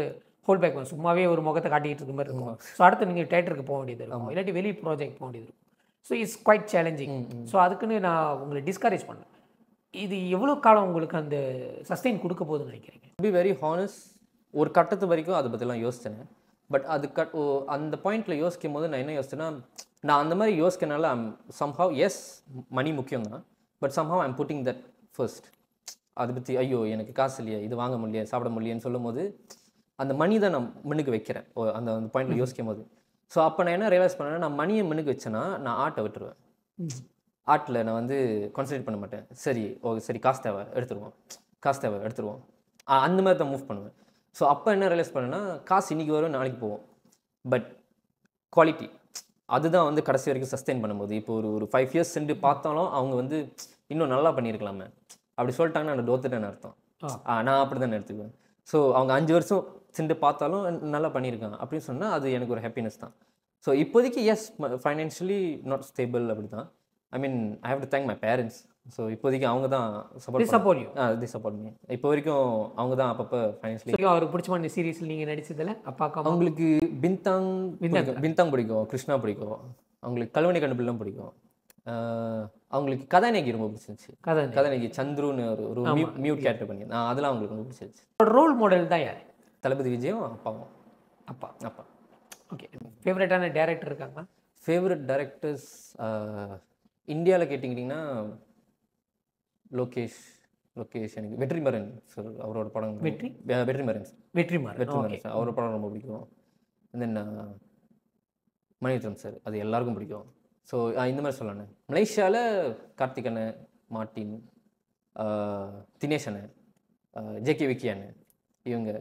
ஹோல் பேக் வந்து சும்மாவே ஒரு முகத்தை காட்டிகிட்டு இருக்க மாதிரி இருக்கும் ஸோ அடுத்து நீங்கள் தேட்டருக்கு போக வேண்டியது இருக்கும் இல்லாட்டி வெளியே ப்ராஜெக்ட் போக வேண்டியது இருக்கும் so it's quite challenging so அதுக்குன்னு நான் உங்களை டிஸ்கரேஜ் பண்ணேன் இது எவ்வளோ காலம் உங்களுக்கு அந்த சஸ்டெயின் கொடுக்க போகுதுன்னு நினைக்கிறீங்க பி வெரி ஹானஸ்ட் ஒரு கட்டத்து வரைக்கும் அதை பற்றிலாம் யோசிச்சேன் பட் அது கட் ஓ அந்த பாயிண்டில் யோசிக்கும் போது நான் என்ன யோசிச்சேன்னா நான் அந்த மாதிரி யோசிக்கனால ஐம் சம்ஹவ் எஸ் மணி முக்கியம் தான் but somehow I'm putting that first அதை பற்றி ஐயோ எனக்கு காசு இல்லையா இது வாங்க முடியல சாப்பிட முடியலன்னு சொல்லும் அந்த மணி தான் நான் முன்னுக்கு வைக்கிறேன் ஓ அந்த அந்த பாயிண்டில் யோசிக்கும் போது ஸோ அப்போ நான் என்ன ரியலைஸ் பண்ணேன்னா நான் மணியை முன்னுக்கு வச்சேன்னா நான் ஆட்டை விட்டுருவேன் ஆர்ட்டில் நான் வந்து கான்சன்ட்ரேட் பண்ண மாட்டேன் சரி ஓகே சரி காசு தேவை எடுத்துருவோம் காசு தேவை எடுத்துருவோம் அந்த மாதிரி தான் மூவ் பண்ணுவேன் ஸோ அப்போ என்ன ரியலைஸ் பண்ணேன்னா காசு இன்றைக்கி வரும் நாளைக்கு போவோம் பட் குவாலிட்டி அதுதான் வந்து கடைசி வரைக்கும் சஸ்டெயின் பண்ணும்போது இப்போ ஒரு ஒரு ஃபைவ் இயர்ஸ் சென்று பார்த்தாலும் அவங்க வந்து இன்னும் நல்லா பண்ணியிருக்கலாமே அப்படி சொல்லிட்டாங்கன்னா நான் தோத்துட்டேன்னு அர்த்தம் நான் அப்படி தான் எடுத்துக்குவேன் ஸோ அவங்க அஞ்சு வருஷம் சென்று பார்த்தாலும் நல்லா பண்ணியிருக்காங்க அப்படின்னு சொன்னால் அது எனக்கு ஒரு ஹாப்பினஸ் தான் ஸோ இப்போதைக்கு எஸ் ஃபைனான்ஷியலி நாட் ஸ்டேபிள் அப்படி தான் I mean I have to thank my parents so இப்போதைக்கு அவங்க தான் சப்போர்ட் சப்போர்ட் ஆ தி சப்போர்ட் பண்ணி இப்போ வரைக்கும் அவங்க தான் அப்பப்போ ஃபைனான்ஸ்லி அவருக்கு பிடிச்சமான சீரியஸில் நீங்கள் நடிச்சதில் அப்பாக்கா அவங்களுக்கு பின்தாங் பின்தாங் பிடிக்கும் கிருஷ்ணா பிடிக்கும் அவங்களுக்கு கல்வனை கண்டுபிடிலாம் பிடிக்கும் அவங்களுக்கு கதாநாயகி ரொம்ப பிடிச்சிருந்துச்சு கதை கதாநாயகி சந்துருன்னு ஒரு மியூட் கேரக்டர் பண்ணி நான் அதெல்லாம் அவங்களுக்கு ரொம்ப பிடிச்சிருச்சு ரோல் மாடல் தான் யார் தளபதி விஜயம் அப்பாவும் அப்பா அப்பா ஓகே ஃபேவரட்டான டேரக்டர் இருக்காங்களா ஃபேவரட் டேரக்டர்ஸ் இந்தியாவில் கேட்டிங்கன்னா லோகேஷ் லோகேஷ் எனக்கு வெற்றிமாறன் சார் அவரோட படம் வெற்றி வெற்றிமாறன் சார் வெற்றிமாறன் வெற்றிமாறன் சார் அவரோட படம் ரொம்ப பிடிக்கும் தென் மணிரத்னம் சார் அது எல்லாருக்கும் பிடிக்கும் ஸோ இந்த மாதிரி சொல்லணும் மலேசியாவில் கார்த்திகண்ண மார்ட்டின் தினேஷ் அண்ணன் ஜேகே விக்கி இவங்க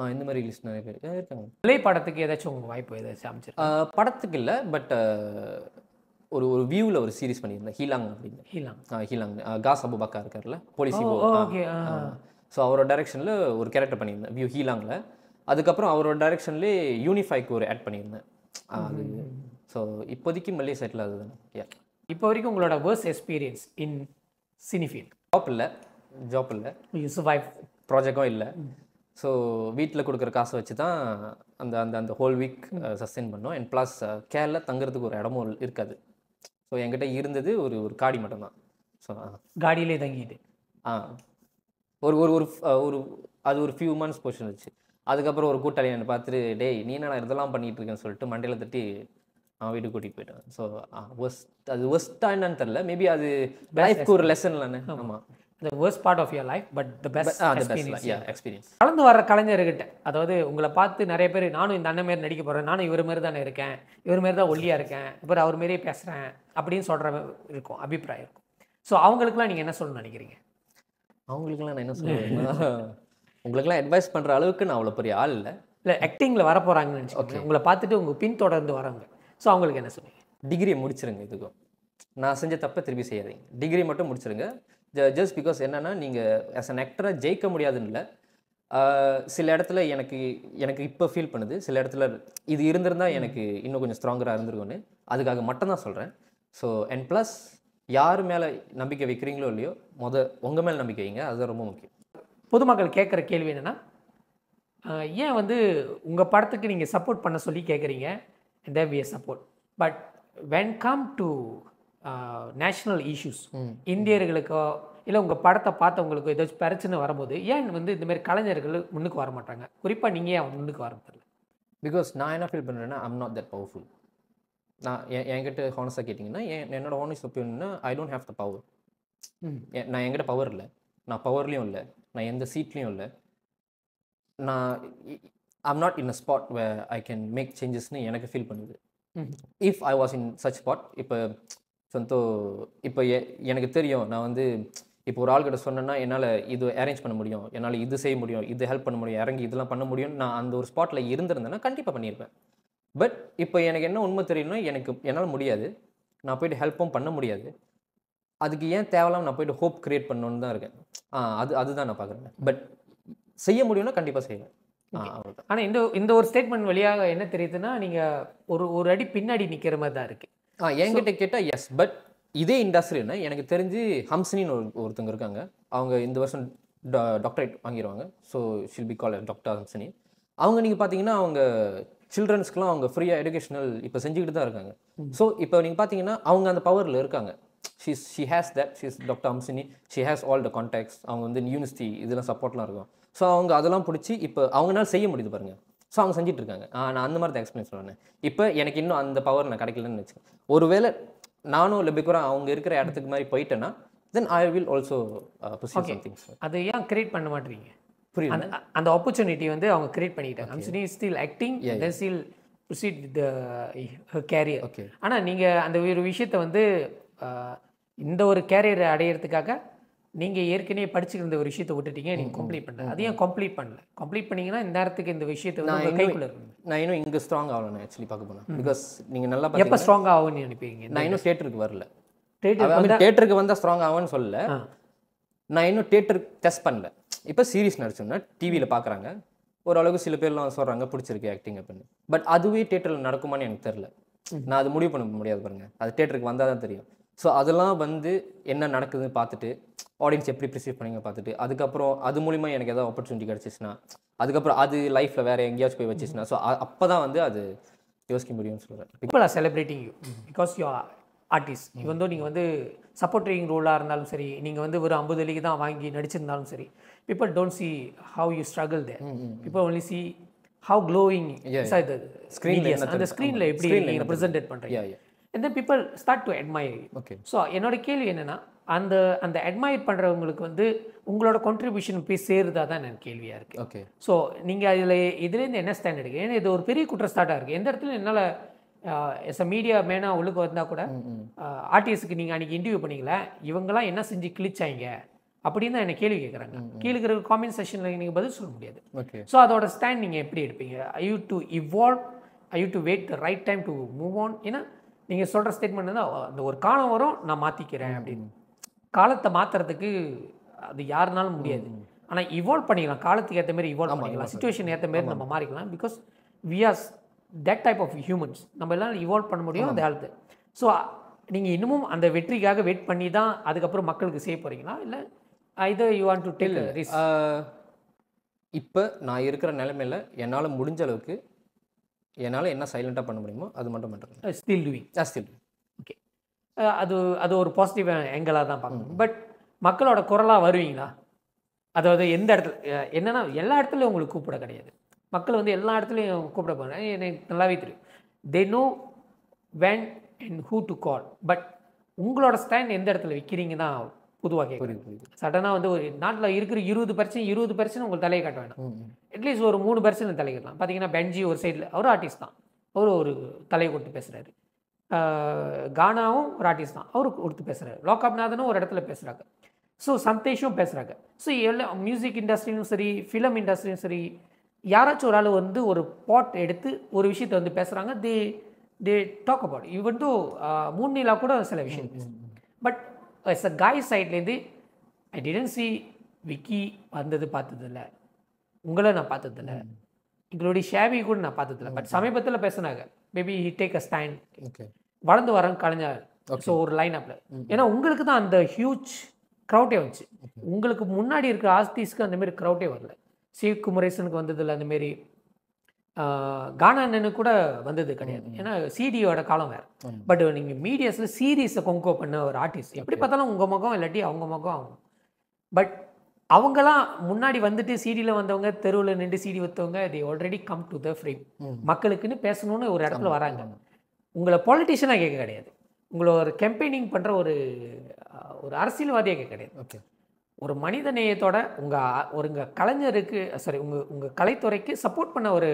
ஆ இந்த மாதிரி லிஸ்ட் நிறைய பேர் இருக்காங்க படத்துக்கு ஏதாச்சும் உங்களுக்கு வாய்ப்பு ஏதாச்சும் அமைச்சிருக்கு படத்துக்கு இல்லை பட் ஒரு ஒரு வியூவில் ஒரு சீரிஸ் பண்ணியிருந்தேன் ஹீலாங் அப்படின்னு ஹீலாங் ஹீலாங் காஸ் பக்கா இருக்கார்ல போலீஸ் ஸோ அவரோட டைரெக்ஷனில் ஒரு கேரக்டர் பண்ணியிருந்தேன் வியூ ஹீலாங்கில் அதுக்கப்புறம் அவரோட டைரெக்ஷன்லேயே யூனிஃபைக்கு ஒரு ஆட் பண்ணியிருந்தேன் அது ஸோ இப்போதைக்கு மல்லிகை செட்டில் அதுதான் இப்போ வரைக்கும் உங்களோட worse experience in cinephile job இல்லை ஜாப் இல்லை சர்வைவ் ப்ராஜெக்டும் இல்லை ஸோ வீட்டில் கொடுக்குற காசை வச்சு தான் அந்த அந்த அந்த ஹோல் வீக் சஸ்டெயின் பண்ணோம் அண்ட் ப்ளஸ் கேரில் தங்குறதுக்கு ஒரு இடமும் இருக்காது ஸோ என்கிட்ட இருந்தது ஒரு ஒரு காடி மட்டும்தான் ஸோ காடியிலே தங்கிட்டு ஆ ஒரு ஒரு ஒரு ஒரு அது ஒரு ஃபியூ மந்த்ஸ் போர்ஷன் வச்சு அதுக்கப்புறம் ஒரு கூட்டாளி என்னை பார்த்துட்டு டேய் நீ நான் இதெல்லாம் பண்ணிகிட்டு இருக்கேன்னு சொல்லிட்டு மண்டையில் தட்டி அவன் வீட்டுக்கு கூட்டிட்டு போயிட்டான் ஸோ ஒஸ்ட் அது ஒஸ்ட்டா என்னன்னு தெரில மேபி அது லைஃப்க்கு ஒரு லெசன் இல்லைன்னு ஆமாம் the worst part of your life but the best experience கலந்து வர கலைஞர்கிட்ட அதாவது உங்களை பார்த்து நிறைய பேர் நானும் இந்த அண்ணன் மாரி நடிக்க போகிறேன் நானும் இவர் மாரி தானே இருக்கேன் இவர் மாரி தான் ஒல்லியாக இருக்கேன் இப்போ அவர் மாரியே பேசுகிறேன் அப்படின்னு சொல்கிற இருக்கும் அபிப்பிராயம் இருக்கும் ஸோ அவங்களுக்குலாம் நீங்கள் என்ன சொல்லணும்னு நினைக்கிறீங்க அவங்களுக்குலாம் நான் என்ன சொல்லுவேன் உங்களுக்குலாம் அட்வைஸ் பண்ணுற அளவுக்கு நான் அவ்வளோ பெரிய ஆள் இல்லை இல்லை ஆக்டிங்கில் வர போகிறாங்கன்னு நினச்சிக்கோங்க உங்களை பார்த்துட்டு உங்கள் பின்தொடர்ந்து வராங்க ஸோ அவங்களுக்கு என்ன சொல்லுவீங்க டிகிரி முடிச்சிருங்க இதுக்கும் நான் செஞ்ச தப்பை திருப்பி செய்யாதீங்க டிகிரி மட்டும் முடிச்சிருங்க ஜஸ்ட் பிகாஸ் என்னென்னா நீங்கள் ஆஸ் அன் ஆக்டரை ஜெயிக்க முடியாதுன்னு இல்லை சில இடத்துல எனக்கு எனக்கு இப்போ ஃபீல் பண்ணுது சில இடத்துல இது இருந்திருந்தால் எனக்கு இன்னும் கொஞ்சம் ஸ்ட்ராங்கராக இருந்திருக்கும்னு அதுக்காக மட்டும்தான் சொல்கிறேன் ஸோ அண்ட் ப்ளஸ் யார் மேலே நம்பிக்கை வைக்கிறீங்களோ இல்லையோ மொதல் உங்கள் மேலே நம்பிக்கை வைங்க அதுதான் ரொம்ப முக்கியம் பொதுமக்கள் கேட்குற கேள்வி என்னென்னா ஏன் வந்து உங்கள் படத்துக்கு நீங்கள் சப்போர்ட் பண்ண சொல்லி கேட்குறீங்க they've we support but when come to national issues இந்தியர்களுக்கோ இல்லை உங்கள் படத்தை பார்த்தவங்களுக்கோ ஏதாச்சும் பிரச்சனை வரும்போது ஏன் வந்து இந்தமாரி கலைஞர்கள் முன்னுக்கு வர மாட்டாங்க குறிப்பாக நீங்கள் ஏன் முன்னுக்கு வர தெரியல பிகாஸ் நான் என்ன ஃபீல் பண்ணுறேன்னா ஐம் நாட் தட் பவர்ஃபுல் நான் என்கிட்ட ஹானஸ்டாக கேட்டிங்கன்னா என் என்னோட ஹானஸ் ஒப்பீனியன்னா I don't have the power நான் என்கிட்ட பவர் இல்லை நான் பவர்லேயும் இல்லை நான் எந்த சீட்லேயும் இல்லை நான் I'm not in a spot way I can make சேஞ்சஸ்னு எனக்கு ஃபீல் பண்ணுது if I was in such spot இப்போ சந்தோ இப்போ எனக்கு தெரியும் நான் வந்து இப்போ ஒரு ஆள்கிட்ட சொன்னேன்னா என்னால் இது அரேஞ்ச் பண்ண முடியும் என்னால் இது செய்ய முடியும் இது ஹெல்ப் பண்ண முடியும் இறங்கி இதெல்லாம் பண்ண முடியும் நான் அந்த ஒரு ஸ்பாட்டில் இருந்திருந்தேன்னா கண்டிப்பாக பண்ணியிருப்பேன் பட் இப்போ எனக்கு என்ன உண்மை தெரியணும்னா எனக்கு என்னால் முடியாது நான் போயிட்டு ஹெல்ப்பும் பண்ண முடியாது அதுக்கு ஏன் தேவையில்லாம நான் போயிட்டு ஹோப் கிரியேட் பண்ணணும்னு தான் இருக்கேன் ஆ அது அதுதான் நான் பார்க்குறேன் பட் செய்ய முடியும்னா கண்டிப்பாக செய்வேன் ஆனால் இந்த இந்த ஒரு ஸ்டேட்மெண்ட் வழியாக என்ன தெரியுதுன்னா நீங்கள் ஒரு ஒரு அடி பின்னாடி நிற்கிற மாதிரி தான் இருக்குது ஆ என்கிட்ட கேட்டால் எஸ் பட் இதே இண்டஸ்ட்ரின்னு எனக்கு தெரிஞ்சு ஹம்சனின்னு ஒரு இருக்காங்க அவங்க இந்த வருஷம் டாக்டரேட் வாங்கிடுவாங்க so she'll be call doctor Hamsani அவங்க நீங்கள் பார்த்தீங்கன்னா அவங்க சில்ட்ரன்ஸ்க்கெலாம் அவங்க ஃப்ரீயாக எஜுகேஷனல் இப்போ செஞ்சுக்கிட்டு தான் இருக்காங்க ஸோ இப்போ நீங்கள் பார்த்தீங்கன்னா அவங்க அந்த பவரில் இருக்காங்க she's she has that she's doctor Hamsini she has all the contacts அவங்க வந்து யூனிவர்சிட்டி இதெல்லாம் சப்போர்ட்லாம் இருக்கும் ஸோ அவங்க அதெல்லாம் பிடிச்சி இப்போ அவங்களால செய்ய முடியுது பாருங்கள் ஸோ அவங்க செஞ்சுட்டு இருக்காங்க நான் அந்த மாதிரி தான் எக்ஸ்பிளைன் சொல்லுவேன் இப்போ எனக்கு இன்னும் அந்த பவர் நான் கிடைக்கலன்னு வச்சுக்கேன் ஒருவேளை நானும் லெபிகுரா அவங்க இருக்கிற இடத்துக்கு மாதிரி போயிட்டேன்னா then I will also things அதை ஏன் கிரியேட் பண்ண மாட்டீங்க புரியுது அந்த அந்த ஆப்பர்ச்சுனிட்டி வந்து அவங்க கிரியேட் பண்ணிட்டாங்க still acting still proceed the career okay ஆனால் நீங்கள் அந்த ஒரு விஷயத்தை வந்து uh, இந்த ஒரு கேரியரை அடையிறதுக்காக நீங்கள் ஏற்கனவே படிச்சுக்கிற ஒரு விஷயத்தை விட்டுட்டீங்க நீங்கள் கம்ப்ளீட் பண்ணல அது ஏன் கம்ப்ளீட் பண்ணல கம்ப்ளீட் பண்ணீங்கன்னா இந்த நேரத்துக்கு இந்த விஷயத்தை வந்து கைக்குள்ள நான் இன்னும் இங்கே ஸ்ட்ராங் ஆகலை ஆக்சுவலி பார்க்க போனேன் பிகாஸ் நீங்கள் நல்லா எப்போ ஸ்ட்ராங் ஆகும்னு நினைப்பீங்க நான் இன்னும் தேட்டருக்கு வரல தேட்டருக்கு வந்தால் ஸ்ட்ராங் ஆகும்னு சொல்லல நான் இன்னும் தேட்டருக்கு டெஸ்ட் பண்ணல இப்போ சீரியஸ் நடிச்சோம்னா டிவியில் பார்க்குறாங்க ஓரளவுக்கு சில பேர்லாம் சொல்கிறாங்க பிடிச்சிருக்கு ஆக்டிங் அப்படின்னு பட் அதுவே தேட்டரில் நடக்குமான்னு எனக்கு தெரில நான் அது முடிவு பண்ண முடியாது பாருங்க அது தேட்டருக்கு வந்தால் தான் தெரியும் ஸோ அதெல்லாம் வந்து என்ன நடக்குதுன்னு பார்த்துட்டு ஆடியன்ஸ் எப்படி ப்ரிசீவ் பண்ணீங்க பார்த்துட்டு அதுக்கப்புறம் அது மூலிமா எனக்கு எதாவது ஆப்பர்ச்சுனிட்டி கிடச்சிச்சுன்னா அதுக்கப்புறம் அது லைஃப்பில் வேறு எங்கேயாச்சும் போய் வச்சுச்சுன்னா ஸோ அப்போ தான் வந்து அது யோசிக்க முடியும்னு சொல்கிறேன் இப்போ நான் celebrating you because you artist இது வந்து நீங்கள் வந்து சப்போர்ட்டிங் ரோலாக இருந்தாலும் சரி நீங்கள் வந்து ஒரு ஐம்பது வலிக்கு தான் வாங்கி நடிச்சிருந்தாலும் சரி people don't see how you struggle they people only see how glowing screen அந்த ஸ்க்ரீனில் எப்படி நீங்கள் ப்ரெசென்டேட் பண்ணுறீங்க and then people start to admire okay so என்னோடய கேள்வி என்னென்னா அந்த அந்த அட்மயர் பண்ணுறவங்களுக்கு வந்து உங்களோட கான்ட்ரிபியூஷன் போய் சேருதா தான் எனக்கு கேள்வியாக இருக்குது ஓகே ஸோ நீங்கள் அதில் இதுலேருந்து என்ன ஸ்டாண்ட் எடுக்கு ஏன்னா இது ஒரு பெரிய குற்றச்சாட்டாக இருக்குது எந்த இடத்துல என்னால் எஸ் அ மீடியா மேனாக உள்ளுக்கு வந்தால் கூட ஆர்டிஎஸ்க்கு நீங்கள் அன்றைக்கி இன்டர்வியூ பண்ணிக்கல இவங்கெல்லாம் என்ன செஞ்சு கிழிச்சாங்க அப்படின்னு தான் என்ன கேள்வி கேட்குறாங்க கீழே காமெண்ட் செஷனில் நீங்கள் பதில் சொல்ல முடியாது ஓகே ஸோ அதோட ஸ்டாண்ட் நீங்கள் எப்படி எடுப்பீங்க I you to evolve I you to wait the right time to move on ஏன்னா நீங்கள் சொல்கிற ஸ்டேட்மெண்ட் வந்து அந்த ஒரு காலம் வரும் நான் மாற்றிக்கிறேன் அப்படின்னு காலத்தை மாற்றுறதுக்கு அது யாருனாலும் முடியாது ஆனால் இவால்வ் பண்ணிக்கலாம் காலத்துக்கு ஏற்ற மாதிரி இவால்வ் பண்ணிக்கலாம் சுச்சுவேஷன் ஏற்ற மாதிரி நம்ம மாறிக்கலாம் because we are that type of humans நம்ம எல்லாம் இவால்வ் பண்ண முடியும் அந்த ஹெல்த்து ஸோ நீங்கள் இன்னமும் அந்த வெற்றிக்காக வெயிட் பண்ணி தான் அதுக்கப்புறம் மக்களுக்கு செய்ய போகிறீங்களா இல்லை இதை யூ வாண்ட் டு டெல் இப்போ நான் இருக்கிற நிலமையில என்னால் முடிஞ்ச அளவுக்கு என்னால் என்ன சைலண்ட்டாக பண்ண முடியுமோ அது மட்டும் மட்டும் ஸ்டில் டூயிங் ஸ்டில் ஓகே அது அது ஒரு பாசிட்டிவ் எங்களாக தான் பார்க்கணும் பட் mm-hmm. மக்களோட குரலாக வருவீங்களா அதாவது எந்த இடத்துல uh, என்னென்னா எல்லா இடத்துலையும் உங்களுக்கு கூப்பிட கிடையாது மக்கள் வந்து எல்லா இடத்துலையும் கூப்பிட போகிறாங்க எனக்கு நல்லாவே தெரியும் they know when and who to call but உங்களோட ஸ்டாண்ட் எந்த இடத்துல விற்கிறீங்க தான் பொதுவாக சடனாக வந்து ஒரு நாட்டில் இருக்கிற இருபது பர்சன்ட் இருபது பர்சன்ட் உங்களுக்கு தலையை காட்ட வேண்டாம் அட்லீஸ்ட் ஒரு மூணு பர்சன்ட் கட்டலாம் பார்த்தீங்கன்னா பென்ஜி ஒரு சைடில் அவர் ஆர்டிஸ்ட் தான் அவர் ஒரு தலையை கொடுத்து பேசுகிறாரு கானாவும் ஒரு ஆர்டிஸ்ட் தான் அவர் கொடுத்து பேசுகிறாரு லோகாப்நாதனும் ஒரு இடத்துல பேசுகிறாங்க ஸோ சந்தேஷும் பேசுகிறாங்க ஸோ எல்லா மியூசிக் இண்டஸ்ட்ரியும் சரி ஃபிலம் இண்டஸ்ட்ரியும் சரி யாராச்சும் ஒரு ஆள் வந்து ஒரு பாட் எடுத்து ஒரு விஷயத்தை வந்து பேசுகிறாங்க தே தே டாக் அபவுட் இவன் மூணு நிலா கூட சில விஷயம் பட் அ காய் சைட்லேருந்து ஐ டிடன் சி விக்கி வந்தது பார்த்ததில்ல உங்களை நான் பார்த்ததில்ல எங்களுடைய ஷேவி கூட நான் பார்த்ததில்ல பட் சமீபத்தில் பேசினாங்க maybe he take a stand வளர்ந்து வர கலைஞர் ஸோ ஒரு லைன் அப்பில் ஏன்னா உங்களுக்கு தான் அந்த ஹியூஜ் க்ரௌட்டே வந்துச்சு உங்களுக்கு முன்னாடி இருக்கிற ஆர்டிஸ்ட்க்கு அந்தமாரி க்ரௌட்டே வரல சிவ் குமரேசனுக்கு வந்ததில்லை அந்தமாரி கானா கூட வந்தது கிடையாது ஏன்னா சிடியோட காலம் வேறு பட் நீங்கள் மீடியாஸில் சீரீஸை கொங்கோ பண்ண ஒரு ஆர்டிஸ்ட் எப்படி பார்த்தாலும் உங்கள் முகம் இல்லாட்டி அவங்க முகம் ஆகும் பட் அவங்களாம் முன்னாடி வந்துட்டு சீடியில் வந்தவங்க தெருவில் நின்று சீடி வைத்தவங்க the already come to the free மக்களுக்குன்னு பேசணும்னு ஒரு இடத்துல வராங்க உங்களை பொலிட்டிஷியனாக கேட்க கிடையாது உங்களை ஒரு கேம்பெயினிங் பண்ணுற ஒரு ஒரு அரசியல்வாதியாக கேட்க கிடையாது ஓகே ஒரு மனித நேயத்தோட உங்கள் உங்கள் கலைஞருக்கு சாரி உங்கள் உங்கள் கலைத்துறைக்கு சப்போர்ட் பண்ண ஒரு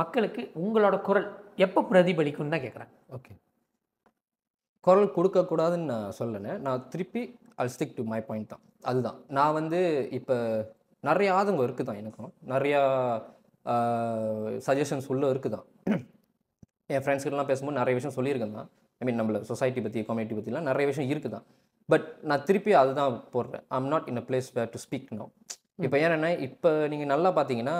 மக்களுக்கு உங்களோட குரல் எப்போ பிரதிபலிக்கும்னு தான் கேட்குறேன் ஓகே குரல் கொடுக்கக்கூடாதுன்னு நான் சொல்லலை நான் திருப்பி I'll stick to my point தான் அதுதான் நான் வந்து இப்போ நிறைய ஆதங்கம் இருக்குது தான் எனக்கும் நிறையா சஜஷன்ஸ் உள்ள இருக்குது தான் என் ஃப்ரெண்ட்ஸ்கிட்டலாம் பேசும்போது நிறைய விஷயம் சொல்லியிருக்கேன் தான் ஐ மீன் நம்மளை சொசைட்டி பற்றி கம்யூனிட்டி பற்றிலாம் நிறைய விஷயம் இருக்குது தான் பட் நான் திருப்பி அதுதான் போடுறேன் I'm not in a place where to speak no இப்போ ஏன்னா இப்போ நீங்கள் நல்லா பார்த்தீங்கன்னா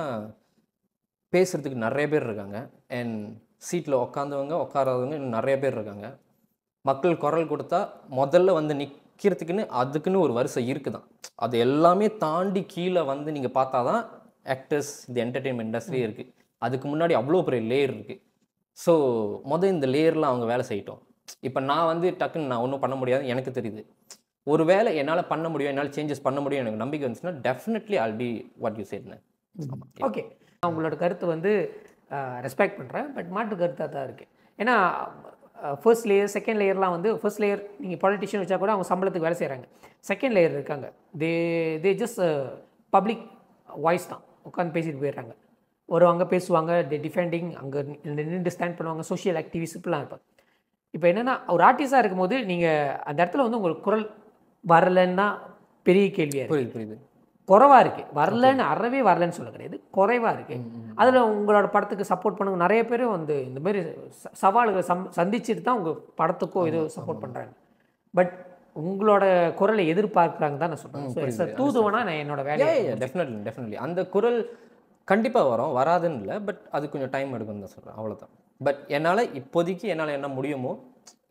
பேசுகிறதுக்கு நிறைய பேர் இருக்காங்க அண்ட் சீட்டில் உக்காந்தவங்க உட்காராதவங்க இன்னும் நிறைய பேர் இருக்காங்க மக்கள் குரல் கொடுத்தா முதல்ல வந்து நிற்கிறதுக்குன்னு அதுக்குன்னு ஒரு வரிசை தான் அது எல்லாமே தாண்டி கீழே வந்து நீங்கள் பார்த்தா தான் ஆக்டர்ஸ் இந்த என்டர்டெயின்மெண்ட் இண்டஸ்ட்ரியே இருக்குது அதுக்கு முன்னாடி அவ்வளோ பெரிய லேயர் இருக்குது ஸோ மொதல் இந்த லேயரில் அவங்க வேலை செய்யட்டும் இப்போ நான் வந்து டக்குன்னு நான் ஒன்றும் பண்ண முடியாது எனக்கு தெரியுது ஒரு வேளை என்னால் பண்ண முடியும் என்னால் சேஞ்சஸ் பண்ண முடியும் எனக்கு நம்பிக்கை வந்துச்சுன்னா definitely all be what you சேட்னேன் ஓகே நான் உங்களோட கருத்து வந்து ரெஸ்பெக்ட் பண்ணுறேன் பட் மாட்டு கருத்தாக தான் இருக்குது ஏன்னா ஃபர்ஸ்ட் லேயர் செகண்ட் லேயர்லாம் வந்து ஃபர்ஸ்ட் லேயர் நீங்கள் பாலிட்டிஷியன் வச்சா கூட அவங்க சம்பளத்துக்கு வேலை செய்கிறாங்க செகண்ட் லேயர் இருக்காங்க they they just public voice தான் உட்காந்து பேசிட்டு போயிடுறாங்க வருவாங்க பேசுவாங்க தே டிஃபெண்டிங் அங்கே நின்று ஸ்டாண்ட் பண்ணுவாங்க சோஷியல் ஆக்டிவிஸ்ட் இப்படிலாம் இருப்பாங்க இப்போ என்னென்னா ஒரு ஆர்டிஸ்டாக இருக்கும்போது நீங்கள் அந்த இடத்துல வந்து உங்களுக்கு குரல் வரலன்னா பெரிய கேள்வியாக புரியுது புரியுது குறைவாக இருக்குது வரலன்னு அறவே வரலன்னு சொல்ல கிடையாது குறைவாக இருக்குது அதில் உங்களோட படத்துக்கு சப்போர்ட் பண்ணுங்க நிறைய பேர் வந்து இந்த மாதிரி சவால்களை சம் சந்திச்சுட்டு தான் உங்கள் படத்துக்கோ ஏதோ சப்போர்ட் பண்ணுறாங்க பட் உங்களோட குரலை எதிர்பார்க்குறாங்க தான் நான் சொல்கிறேன் சார் தூதுவனா நான் என்னோட வேலையை டெஃபினெட்லி டெஃபினெட்லி அந்த குரல் கண்டிப்பாக வரும் வராதுன்னு இல்லை பட் அது கொஞ்சம் டைம் எடுக்கும் தான் சொல்கிறேன் அவ்வளோதான் பட் என்னால் இப்போதைக்கு என்னால் என்ன முடியுமோ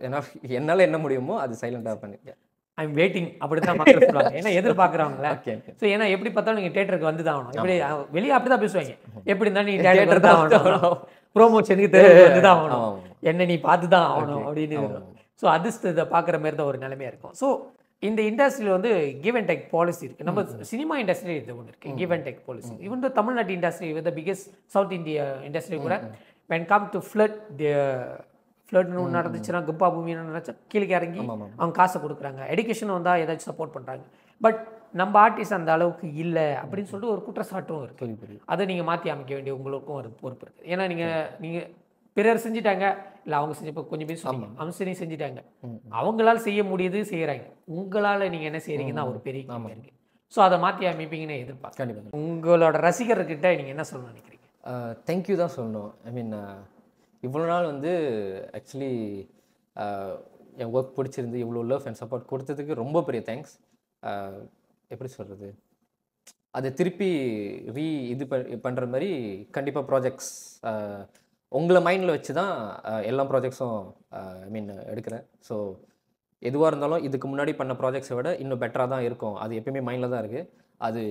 என்னால் என்னால் என்ன முடியுமோ அது சைலண்டாக பண்ணிருக்கேன் ஐம் வெயிட்டிங் அப்படி தான் மக்கள் சொல்லுவாங்க ஏன்னா எதிர்பார்க்குறாங்களே ஓகே ஸோ ஏன்னா எப்படி பார்த்தாலும் நீங்கள் தேட்டருக்கு வந்து தான் ஆகணும் இப்படி வெளியே அப்படி தான் பேசுவாங்க எப்படி இருந்தாலும் நீ தேட்டர் தான் ஆகணும் ப்ரோமோஷனுக்கு தெரிஞ்சு தான் ஆகணும் என்ன நீ பார்த்து தான் ஆகணும் அப்படின்னு ஸோ அதிர்ஷ்டத்தை பார்க்குற மாதிரி தான் ஒரு நிலைமையாக இருக்கும் ஸோ இந்த இண்டஸ்ட்ரியில் வந்து கிவ் அண்ட் டெக் பாலிசி இருக்குது நம்ம சினிமா இண்டஸ்ட்ரியில் இது ஒன்று இருக்குது give and tech policy even தமிழ்நாட்டு industry with biggest South India industry கூட வென் கம் டு ஃப்ளட் ஃப்ளட்னு ஒன்று நடந்துச்சுன்னா குப்பா பூமின்னு நினச்சா கீழே இறங்கி அவங்க காசை கொடுக்குறாங்க எடுக்கேஷன் வந்தால் ஏதாச்சும் சப்போர்ட் பண்ணுறாங்க பட் நம்ம ஆர்டிஸ்ட் அந்த அளவுக்கு இல்லை அப்படின்னு சொல்லிட்டு ஒரு குற்றச்சாட்டும் இருக்குது அதை நீங்கள் மாற்றி அமைக்க வேண்டிய உங்களுக்கும் ஒரு பொறுப்பு இருக்குது ஏன்னா நீங்கள் நீங்கள் பிறர் செஞ்சுட்டாங்க இல்லை அவங்க செஞ்ச கொஞ்சம் பேர் சொன்னீங்க அம்சனி செஞ்சுட்டாங்க அவங்களால செய்ய முடியுது செய்கிறாங்க உங்களால் நீங்கள் என்ன செய்கிறீங்கன்னா ஒரு பெரிய இருக்குது ஸோ அதை மாற்றி அமைப்பீங்கன்னு எதிர்பார்க்க உங்களோட ரசிகர்கிட்ட நீங்கள் என்ன சொல்ல நினைக்கிறீங்க தேங்க்யூ தான் சொல்லணும் ஐ மீன் இவ்வளோ நாள் வந்து ஆக்சுவலி என் ஒர்க் பிடிச்சிருந்து இவ்வளோ லவ் அண்ட் சப்போர்ட் கொடுத்ததுக்கு ரொம்ப பெரிய தேங்க்ஸ் எப்படி சொல்கிறது அதை திருப்பி ரீ இது பண்ணுற மாதிரி கண்டிப்பாக ப்ராஜெக்ட்ஸ் உங்களை மைண்டில் வச்சு தான் எல்லா ப்ராஜெக்ட்ஸும் ஐ மீன் எடுக்கிறேன் ஸோ எதுவாக இருந்தாலும் இதுக்கு முன்னாடி பண்ண ப்ராஜெக்ட்ஸை விட இன்னும் பெட்டராக தான் இருக்கும் அது எப்பயுமே மைண்டில் தான் இருக்குது அது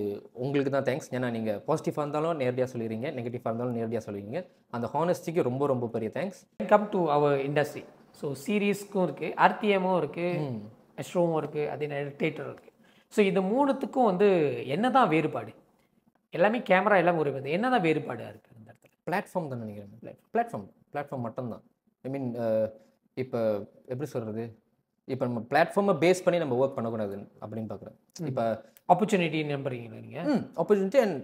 உங்களுக்கு தான் தேங்க்ஸ் ஏன்னா நீங்கள் பாசிட்டிவாக இருந்தாலும் நேரடியாக சொல்லிடுறீங்க நெகட்டிவாக இருந்தாலும் நேரடியாக சொல்லுவீங்க அந்த ஹானஸ்டிக்கு ரொம்ப ரொம்ப பெரிய thanks come to our industry so சீரீஸ்க்கும் இருக்குது ஆர்டிஎமும் இருக்குது ஷோவும் இருக்குது அதே நேரம் தேட்டரும் இருக்குது ஸோ இது மூணுத்துக்கும் வந்து என்ன தான் வேறுபாடு எல்லாமே கேமரா எல்லாம் ஒரு என்ன தான் வேறுபாடாக இருக்குது இந்த இடத்துல பிளாட்ஃபார்ம் தான் நினைக்கிறேன் பிளாட்ஃபார்ம் பிளாட்ஃபார்ம் மட்டும்தான் ஐ மீன் இப்போ எப்படி சொல்கிறது இப்போ நம்ம பிளாட்ஃபார்மை பேஸ் பண்ணி நம்ம ஒர்க் பண்ணக்கூடாது அப்படின்னு பார்க்குறேன் இப்போ ஆப்பர்ச்சுனிட்டின்னு நம்புறீங்களா நீங்கள் ஆப்பர்ச்சுனிட்டி அண்ட்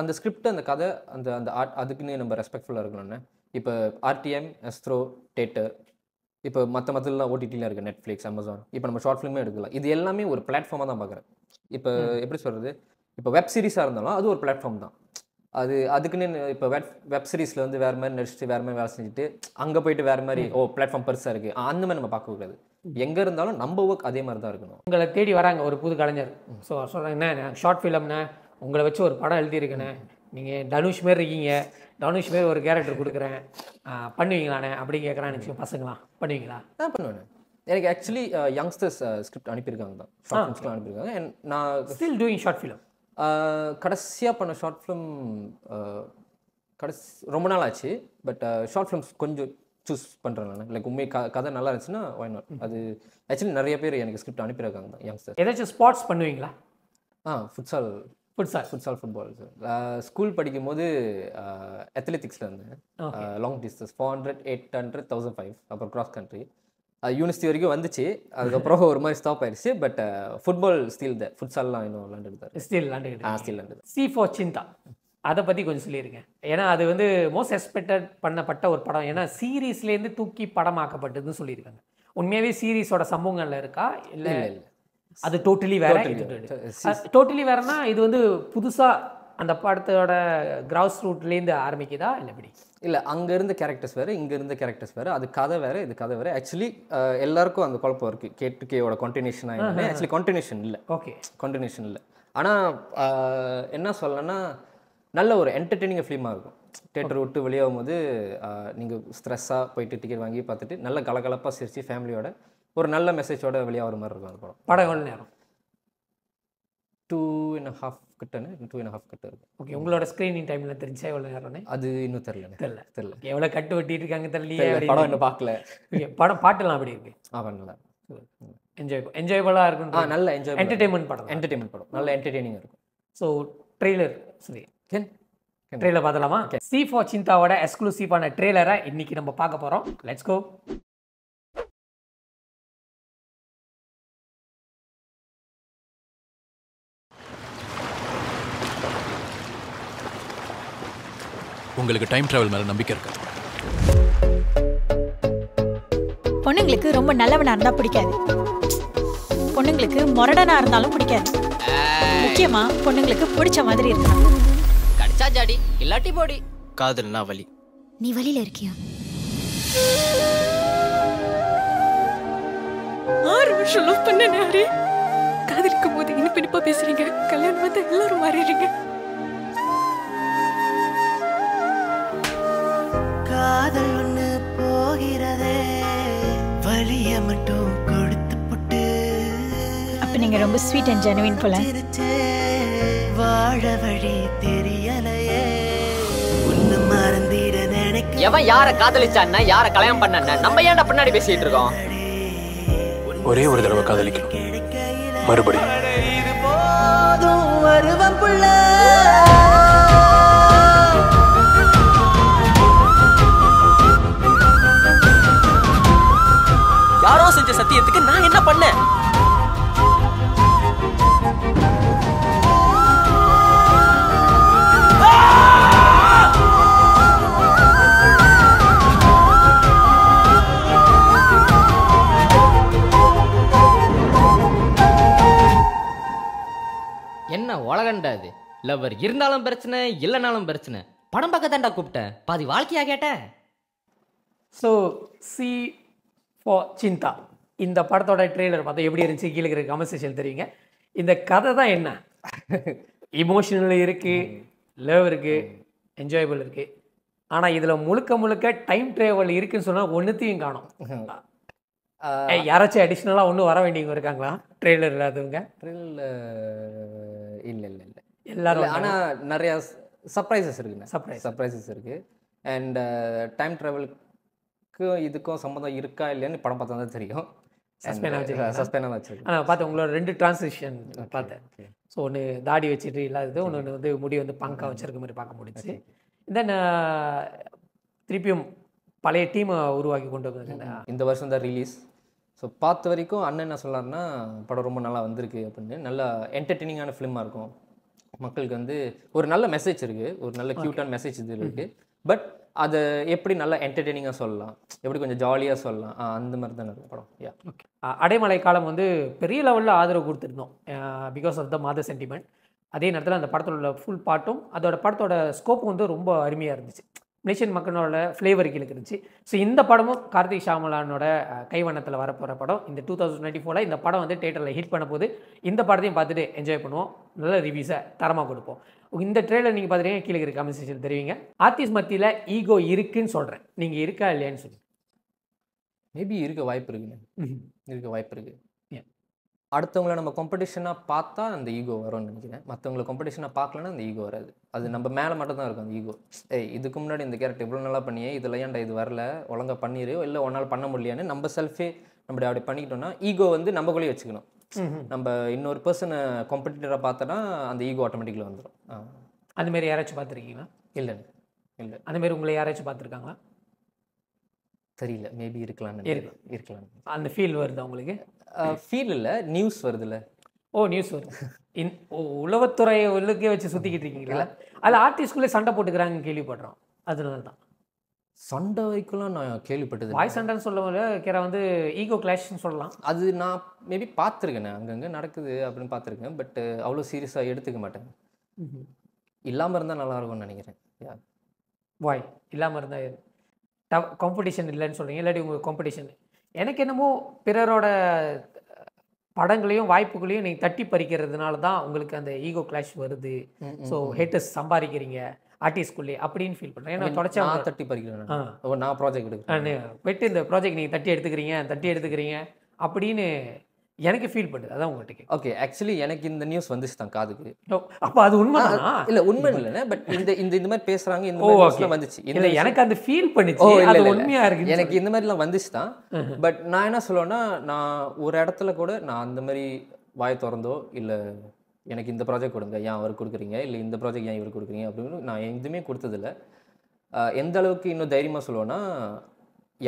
அந்த ஸ்கிரிப்ட் அந்த கதை அந்த அந்த ஆர்ட் அதுக்குன்னு நம்ம ரெஸ்பெக்ட்ஃபுல்லாக இருக்கணும்னு இப்போ ஆர்டிஎம் எஸ்த்ரோ டேட்டர் இப்போ மற்ற மற்றலாம் ஓடிடியில் இருக்குது நெட்ஃப்ளிக்ஸ் அமேசான் இப்போ நம்ம ஷார்ட் ஃபிலிமே எடுக்கலாம் இது எல்லாமே ஒரு பிளாட்ஃபார்மாக தான் பார்க்குறேன் இப்போ எப்படி சொல்கிறது இப்போ வெப் சீரிஸாக இருந்தாலும் அது ஒரு பிளாட்ஃபார்ம் தான் அது அதுக்குன்னு இப்போ வெப் வெப் சீரிஸில் வந்து வேறு மாதிரி நடிச்சுட்டு வேறு மாதிரி வேலை செஞ்சுட்டு அங்கே போயிட்டு வேறு மாதிரி ஓ பிளாட்ஃபார்ம் பெருசாக இருக்குது அந்த மாதிரி நம்ம பார்க்கக்கூடாது எங்கே இருந்தாலும் நம்ம ஒர்க் அதே மாதிரி தான் இருக்கணும் உங்களை தேடி வராங்க ஒரு புது கலைஞர் ஸோ சொல்கிறாங்க என்ன ஷார்ட் ஃபிலிம்ண்ணே உங்களை வச்சு ஒரு படம் எழுதியிருக்கேனே நீங்கள் தனுஷ் மாரி இருக்கீங்க தனுஷ் மாரி ஒரு கேரக்டர் கொடுக்குறேன் பண்ணுவீங்களானே அப்படின்னு கேட்குறேன் பசங்களாம் பண்ணுவீங்களா நான் பண்ணுவேன் எனக்கு ஆக்சுவலி யங்ஸ்டர்ஸ் ஸ்கிரிப்ட் அனுப்பியிருக்காங்க தான் ஷார்ட் அனுப்பியிருக்காங்க அண்ட் நான் ஸ்டில் டூயிங் ஷார்ட் ஃபிலிம் கடைசியாக பண்ண ஷார்ட் ஃபிலிம் கடைசி ரொம்ப நாள் ஆச்சு பட் ஷார்ட் ஃபிலிம்ஸ் கொஞ்சம் சூஸ் பண்ணுறேன் நான் லைக் உண்மை கதை நல்லா இருந்துச்சுன்னா வாய் நாட் அது ஆக்சுவலி நிறைய பேர் எனக்கு ஸ்கிரிப்ட் அனுப்பியிருக்காங்க தான் யங்ஸ்டர் ஏதாச்சும் ஸ்போர்ட்ஸ் பண்ணுவீங்களா ஆ futsal futsal futsal football sir school படிக்கும் போது அத்லெட்டிக்ஸில் இருந்தேன் long distance four hundred eight hundred thousand five அப்புறம் கிராஸ் கண்ட்ரி யூனிவர்சிட்டி வரைக்கும் வந்துச்சு அதுக்கப்புறம் ஒரு மாதிரி ஸ்டாப் ஆயிடுச்சு பட் ஃபுட்பால் ஸ்டீல் த ஃபுட்சால்லாம் இன்னும் விளாண்டுட்டு ஸ்டீல் ஆ ஸ்டீல் விளாண்டுட்டு சி ஃபோர் சிந்தா அதை பற்றி கொஞ்சம் சொல்லியிருக்கேன் ஏன்னா அது வந்து மோஸ்ட் எக்ஸ்பெக்டட் பண்ணப்பட்ட ஒரு படம் ஏன்னா சீரீஸ்லேருந்து தூக்கி படமாக்கப்பட்டதுன்னு சொல்லியிருக்காங்க உண்மையாகவே சீரீஸோட சமூகங்களில் இருக்கா இல்லை அது டோட்டலி வேற டோட்டலி வேறனா இது வந்து புதுசாக அந்த படத்தோட கிராஸ் ரூட்லேருந்து ஆரம்பிக்குதா இல்லை எப்படி இல்லை அங்கேருந்து கேரக்டர்ஸ் வேறு இங்கேருந்து கேரக்டர்ஸ் வேறு அது கதை வேறு இது கதை வேறு ஆக்சுவலி எல்லாருக்கும் அந்த குழப்பம் இருக்குது கேட்டு கேவோட கண்டினியூஷன் ஆக்சுவலி கண்டினியூஷன் இல்லை ஓகே கண்டினியூஷன் இல்லை ஆனால் என்ன சொல்லணும்னா நல்ல ஒரு என்டர்டெய்னிங் ஃபிலிமாக இருக்கும் தேட்டர் விட்டு வெளியாகும் போது நீங்கள் ஸ்ட்ரெஸ்ஸாக போயிட்டு டிக்கெட் வாங்கி பார்த்துட்டு நல்ல கலகலப்பாக சிரித்து ஃபேமிலியோட ஒரு நல்ல மெசேஜோட வெளியாகிற மாதிரி இருக்கும் அந்த படம் படம் எவ்வளோ நேரம் டூ அண்ட் ஹாஃப் கிட்டன்னு டூ அண்ட் ஹாஃப் கிட்ட இருக்கும் ஓகே உங்களோட ஸ்க்ரீனிங் டைமில் தெரிஞ்சா எவ்வளோ நேரம்னே அது இன்னும் தெரியல தெரியல தெரியல எவ்வளோ கட்டு வெட்டிட்டு இருக்காங்க தெரியல படம் இன்னும் பார்க்கல படம் பாட்டுலாம் அப்படி இருக்கு ஆமாம் நல்லா என்ஜாய் என்ஜாயபுளாக இருக்கும் நல்ல என்ஜாய் என்டர்டைன்மெண்ட் படம் என்டர்டைன்மெண்ட் படம் நல்ல என்டர்டெய்னிங் இருக்கும் ஸோ ட்ரெய்லர் சரி கேள் ட்ரெயிலர் பார்த்தலாமா சி ஃபார் சிந்தாவோட எக்ஸ்க்ளூசிவான ட்ரெய்லரை இன்னைக்கு நம்ம பார்க்க போகிறோம் லெட்ஸ் கோ உங்களுக்கு டைம் டிராவல் மேல நம்பிக்கை இருக்கு பொண்ணுங்களுக்கு ரொம்ப நல்லவனா இருந்தா பிடிக்காது பொண்ணுங்களுக்கு மொரடனா இருந்தாலும் பிடிக்காது முக்கியமா பொண்ணுங்களுக்கு பிடிச்ச மாதிரி இருக்கணும் கிடைச்சா ஜாடி இல்லாட்டி போடி காதல்னா வலி நீ வழியில இருக்கியா ஆறு வருஷம் லவ் பண்ணேன் யாரு காதலிக்கும் போது இனிப்பினிப்பா பேசுறீங்க கல்யாணம் வந்து எல்லாரும் மாறிடுறீங்க காதல் ஒண்ணு போகிறதே வழிய மட்டும் கொடுத்து புட்டு அப்ப நீங்க ரொம்ப ஸ்வீட் அண்ட் ஜெனுவின் போல வாழ வழி தெரியும் எவன் யார காதலிச்சான்னா யார கல்யாணம் பண்ண நம்ம ஏன் பின்னாடி பேசிட்டு இருக்கோம் ஒரே ஒரு தடவை காதலிக்கணும் மறுபடியும் யாரோ செஞ்ச சத்தியத்துக்கு நான் என்ன பண்ணேன் பிரச்சனை உலகண்டாது லவ்வர் இருந்தாலும் பிரச்சனை இல்லைனாலும் பிரச்சனை படம் பார்க்க கூப்பிட்டேன் பாதி வாழ்க்கையாக கேட்டேன் ஸோ சி ஃபோ சிந்தா இந்த படத்தோட ட்ரெய்லர் பார்த்தா எப்படி இருந்துச்சு கீழே இருக்கிற கமெண்ட் தெரியுங்க இந்த கதை தான் என்ன இமோஷனல் இருக்குது லவ் இருக்குது என்ஜாயபிள் இருக்குது ஆனால் இதில் முழுக்க முழுக்க டைம் ட்ராவல் இருக்குன்னு சொன்னால் ஒன்றுத்தையும் காணும் யாராச்சும் அடிஷ்னலாக ஒன்றும் வர வேண்டியவங்க இருக்காங்களா ட்ரெய்லர் இல்லாதவங்க ட்ரெயிலரில் இல்லை இல்லை இல்லை எல்லாரும் ஆனால் நிறையா சர்ப்ரைசஸ் இருக்குங்க சர்ப்ரைஸ் சர்ப்ரைசஸ் இருக்குது அண்ட் டைம் ட்ராவலுக்கும் இதுக்கும் சம்மந்தம் இருக்கா இல்லைன்னு படம் பார்த்தா தான் தெரியும் uh, ஆனால் பார்த்தேன் உங்களோட ரெண்டு டிரான்சிஷன் பார்த்தேன் ஸோ ஒன்று தாடி வச்சுட்டு இல்லாதது ஒன்று வந்து முடி வந்து பங்காக வச்சுருக்க மாதிரி பார்க்க முடிச்சு தென் uh, திருப்பியும் பழைய டீமை உருவாக்கி கொண்டு வந்து இந்த வருஷம் தான் ரிலீஸ் ஸோ பார்த்த வரைக்கும் அண்ணன் என்ன சொல்லாருன்னா படம் ரொம்ப நல்லா வந்திருக்கு அப்படின்னு நல்லா என்டர்டெய்னிங்கான ஃபிலிமாக இருக்கும் மக்களுக்கு வந்து ஒரு நல்ல மெசேஜ் இருக்குது ஒரு நல்ல க்யூட்டான மெசேஜ் இது இருக்குது பட் அதை எப்படி நல்லா என்டர்டெய்னிங்காக சொல்லலாம் எப்படி கொஞ்சம் ஜாலியாக சொல்லலாம் அந்த மாதிரி தான் இருக்கும் படம் யா ஓகே அடைமலை காலம் வந்து பெரிய லெவலில் ஆதரவு கொடுத்துருந்தோம் பிகாஸ் ஆஃப் த மாத சென்டிமெண்ட் அதே நேரத்தில் அந்த படத்தில் உள்ள ஃபுல் பாட்டும் அதோட படத்தோட ஸ்கோப் வந்து ரொம்ப அருமையாக இருந்துச்சு மலேசியன் மக்களோட ஃப்ளேவர் கீழே இருந்துச்சு ஸோ இந்த படமும் கார்த்திக் ஷாமலானோட கைவண்ணத்தில் வரப்போகிற படம் இந்த டூ தௌசண்ட் டுவெண்ட்டி ஃபோரில் இந்த படம் வந்து தேட்டரில் ஹிட் பண்ண போது இந்த படத்தையும் பார்த்துட்டு என்ஜாய் பண்ணுவோம் நல்ல ரிவ்யூஸை தரமாக கொடுப்போம் இந்த ட்ரெயிலர் நீங்கள் பார்த்துருங்க கீழே இருக்க கமெண்ட் செக்ஷன் தெரிவிங்க ஆர்த்திஸ் மத்தியில் ஈகோ இருக்குன்னு சொல்கிறேன் நீங்கள் இருக்கா இல்லையான்னு சொல்லி மேபி இருக்க வாய்ப்பு இருக்குங்க இருக்க வாய்ப்பு இருக்குது அடுத்தவங்களை நம்ம காம்படிஷனாக பார்த்தா அந்த ஈகோ வரும்னு நினைக்கிறேன் மற்றவங்களை காம்படிஷனாக பார்க்கலன்னா அந்த ஈகோ வராது அது நம்ம மேலே மட்டும் தான் இருக்கும் அந்த ஈகோ ஏய் இதுக்கு முன்னாடி இந்த கேரக்டர் இவ்வளோ நல்லா பண்ணியே இதில் ஏன்டா இது வரல ஒழுங்காக பண்ணிடு இல்லை ஒன்றால் பண்ண முடியலையான்னு நம்ம செல்ஃபே நம்ம அப்படி பண்ணிக்கிட்டோம்னா ஈகோ வந்து நம்மக்குள்ளேயே வச்சுக்கணும் நம்ம இன்னொரு பர்சனை காம்படிட்டராக பார்த்தோன்னா அந்த ஈகோ ஆட்டோமேட்டிக்கில் வந்துடும் அதுமாரி யாராச்சும் பார்த்துருக்கீங்களா இல்லை இல்லை அந்தமாரி உங்களை யாராச்சும் பார்த்துருக்காங்களா தெரியல மேபி இருக்கலாம்னு இருக்கலாம் அந்த ஃபீல் வருது உங்களுக்கு ஃபீல்டில் நியூஸ் வருதுல்ல ஓ நியூஸ் வருது இன் உளவுத்துறையை உள்ளுக்கே வச்சு சுற்றிக்கிட்டு இருக்கீங்களா அது ஆர்டிஸ்ட்குள்ளே சண்டை போட்டுக்கிறாங்கன்னு கேள்விப்படுறோம் அதனால தான் சண்டை வரைக்கும்லாம் நான் கேள்விப்பட்டது வாய் சண்டைன்னு சொல்ல கேரளா வந்து ஈகோ கிளாஷ்னு சொல்லலாம் அது நான் மேபி பார்த்துருக்கேன் அங்கங்கே நடக்குது அப்படின்னு பார்த்துருக்கேன் பட் அவ்வளோ சீரியஸாக எடுத்துக்க மாட்டேன் இல்லாமல் இருந்தால் நல்லாயிருக்கும்னு நினைக்கிறேன் வாய் இல்லாமல் இருந்தால் காம்படிஷன் இல்லைன்னு சொல்கிறீங்க இல்லாட்டி உங்கள் காம்படிஷன் எனக்கு என்னமோ பிறரோட படங்களையும் வாய்ப்புகளையும் நீங்கள் தட்டி பறிக்கிறதுனால தான் உங்களுக்கு அந்த ஈகோ கிளாஷ் வருது ஸோ ஹேட்டர்ஸ் சம்பாதிக்கிறீங்க ஆர்டிஸ்ட்குள்ளே அப்படின்னு ஃபீல் பண்ணுறேன் ஏன்னா தொடச்சா தட்டி பறிக்கிறேன் நான் ப்ராஜெக்ட் எடுக்கிறேன் வெட்டு இந்த ப்ராஜெக்ட் நீங்கள் தட்டி எடுத்துக்கிறீங்க தட்டி எடுத்துக்கிறீங்க அப்படின்னு எனக்கு ஃபீல் பண்ணுது அதான் உங்கள்கிட்ட ஓகே ஆக்சுவலி எனக்கு இந்த நியூஸ் வந்துச்சு தான் காதுக்கு அப்போ அது உண்மை இல்லை உண்மை இல்லைண்ணே பட் இந்த இந்த இந்த மாதிரி பேசுகிறாங்க இந்த மாதிரி வந்துச்சு இல்லை எனக்கு அந்த ஃபீல் பண்ணிச்சு இல்லை உண்மையாக இருக்கு எனக்கு இந்த மாதிரிலாம் வந்துச்சு தான் பட் நான் என்ன சொல்லுவேன்னா நான் ஒரு இடத்துல கூட நான் அந்த மாதிரி வாய் திறந்தோ இல்லை எனக்கு இந்த ப்ராஜெக்ட் கொடுங்க ஏன் அவர் கொடுக்குறீங்க இல்லை இந்த ப்ராஜெக்ட் ஏன் இவர் கொடுக்குறீங்க அப்படின்னு நான் எதுவுமே கொடுத்ததில்ல எந்த அளவுக்கு இன்னும் தைரியமாக சொல்லுவேன்னா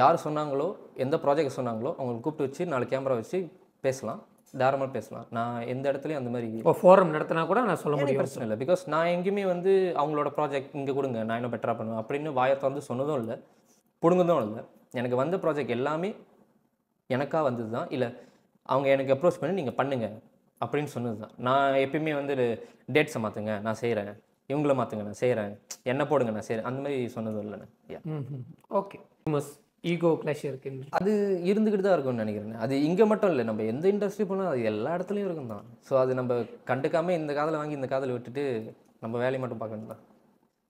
யார் சொன்னாங்களோ எந்த ப்ராஜெக்ட் சொன்னாங்களோ அவங்களை கூப்பிட்டு வச்சு நாலு கேமரா வச்சு பேசலாம் தாராளமாக பேசலாம் நான் எந்த இடத்துலையும் அந்த மாதிரி இப்போ ஃபோரம் நடத்தினா கூட நான் சொல்ல முடியும் பிரச்சனை இல்லை பிகாஸ் நான் எங்கேயுமே வந்து அவங்களோட ப்ராஜெக்ட் இங்கே கொடுங்க நான் இன்னும் பெட்டராக பண்ணுவேன் அப்படின்னு வாயை வந்து சொன்னதும் இல்லை பிடுங்கதும் இல்லை எனக்கு வந்த ப்ராஜெக்ட் எல்லாமே எனக்காக வந்தது தான் இல்லை அவங்க எனக்கு அப்ரோச் பண்ணி நீங்கள் பண்ணுங்கள் அப்படின்னு சொன்னது தான் நான் எப்பயுமே வந்து டேட்ஸை மாற்றுங்க நான் செய்கிறேன் இவங்கள மாற்றுங்க நான் செய்கிறேன் என்ன போடுங்க நான் செய்கிறேன் அந்த மாதிரி சொன்னதும் இல்லைண்ணே ஓகே ஃபேமஸ் ஈகோ கிளாஷ் இருக்கு அது இருந்துக்கிட்டு தான் இருக்கும்னு நினைக்கிறேன் அது இங்கே மட்டும் இல்லை நம்ம எந்த இண்டஸ்ட்ரி போனாலும் அது எல்லா இடத்துலையும் இருக்கும் தான் ஸோ அது நம்ம கண்டுக்காமல் இந்த காதலை வாங்கி இந்த காதில் விட்டுட்டு நம்ம வேலையை மட்டும் பார்க்கணும் தான்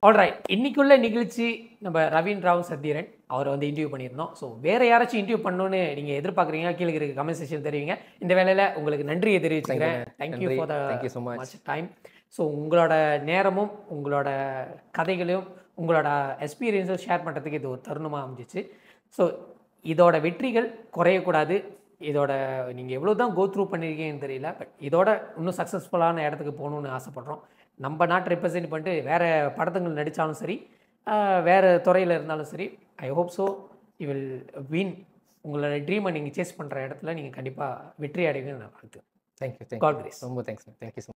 ஆல்ரைட் இன்றைக்குள்ள நிகழ்ச்சி நம்ம ரவீன் ராவ் சத்தீரன் அவரை வந்து இன்டர்வியூ பண்ணியிருந்தோம் ஸோ வேறு யாராச்சும் இன்டர்வியூ பண்ணணும்னு நீங்கள் எதிர்பார்க்குறீங்க கீழே இருக்க கமெண்ட் செக்ஷன் தெரிவிங்க இந்த வேலையில் உங்களுக்கு நன்றியை தெரிவிச்சுக்கிறேன் thank you for thank you so much time so உங்களோட நேரமும் உங்களோட கதைகளையும் உங்களோட எக்ஸ்பீரியன்ஸும் ஷேர் பண்ணுறதுக்கு இது ஒரு தருணமாக அமைஞ்சிச்சு ஸோ இதோட வெற்றிகள் குறையக்கூடாது இதோட நீங்கள் எவ்வளோ தான் கோ த்ரூ பண்ணியிருக்கீங்கன்னு தெரியல பட் இதோட இன்னும் சக்ஸஸ்ஃபுல்லான இடத்துக்கு போகணுன்னு ஆசைப்பட்றோம் நம்ம நாட்டை ரெப்ரசென்ட் பண்ணிட்டு வேறு படத்துங்கள் நடித்தாலும் சரி வேறு துறையில் இருந்தாலும் சரி I hope so you will win உங்களோட ட்ரீமை நீங்கள் சேஸ் பண்ணுற இடத்துல நீங்கள் கண்டிப்பாக வெற்றி அடைவீங்கன்னு நான் வாழ்த்து தேங்க்யூ தேங்க் ரொம்ப தேங்க்ஸ் தேங்க்யூ ஸோ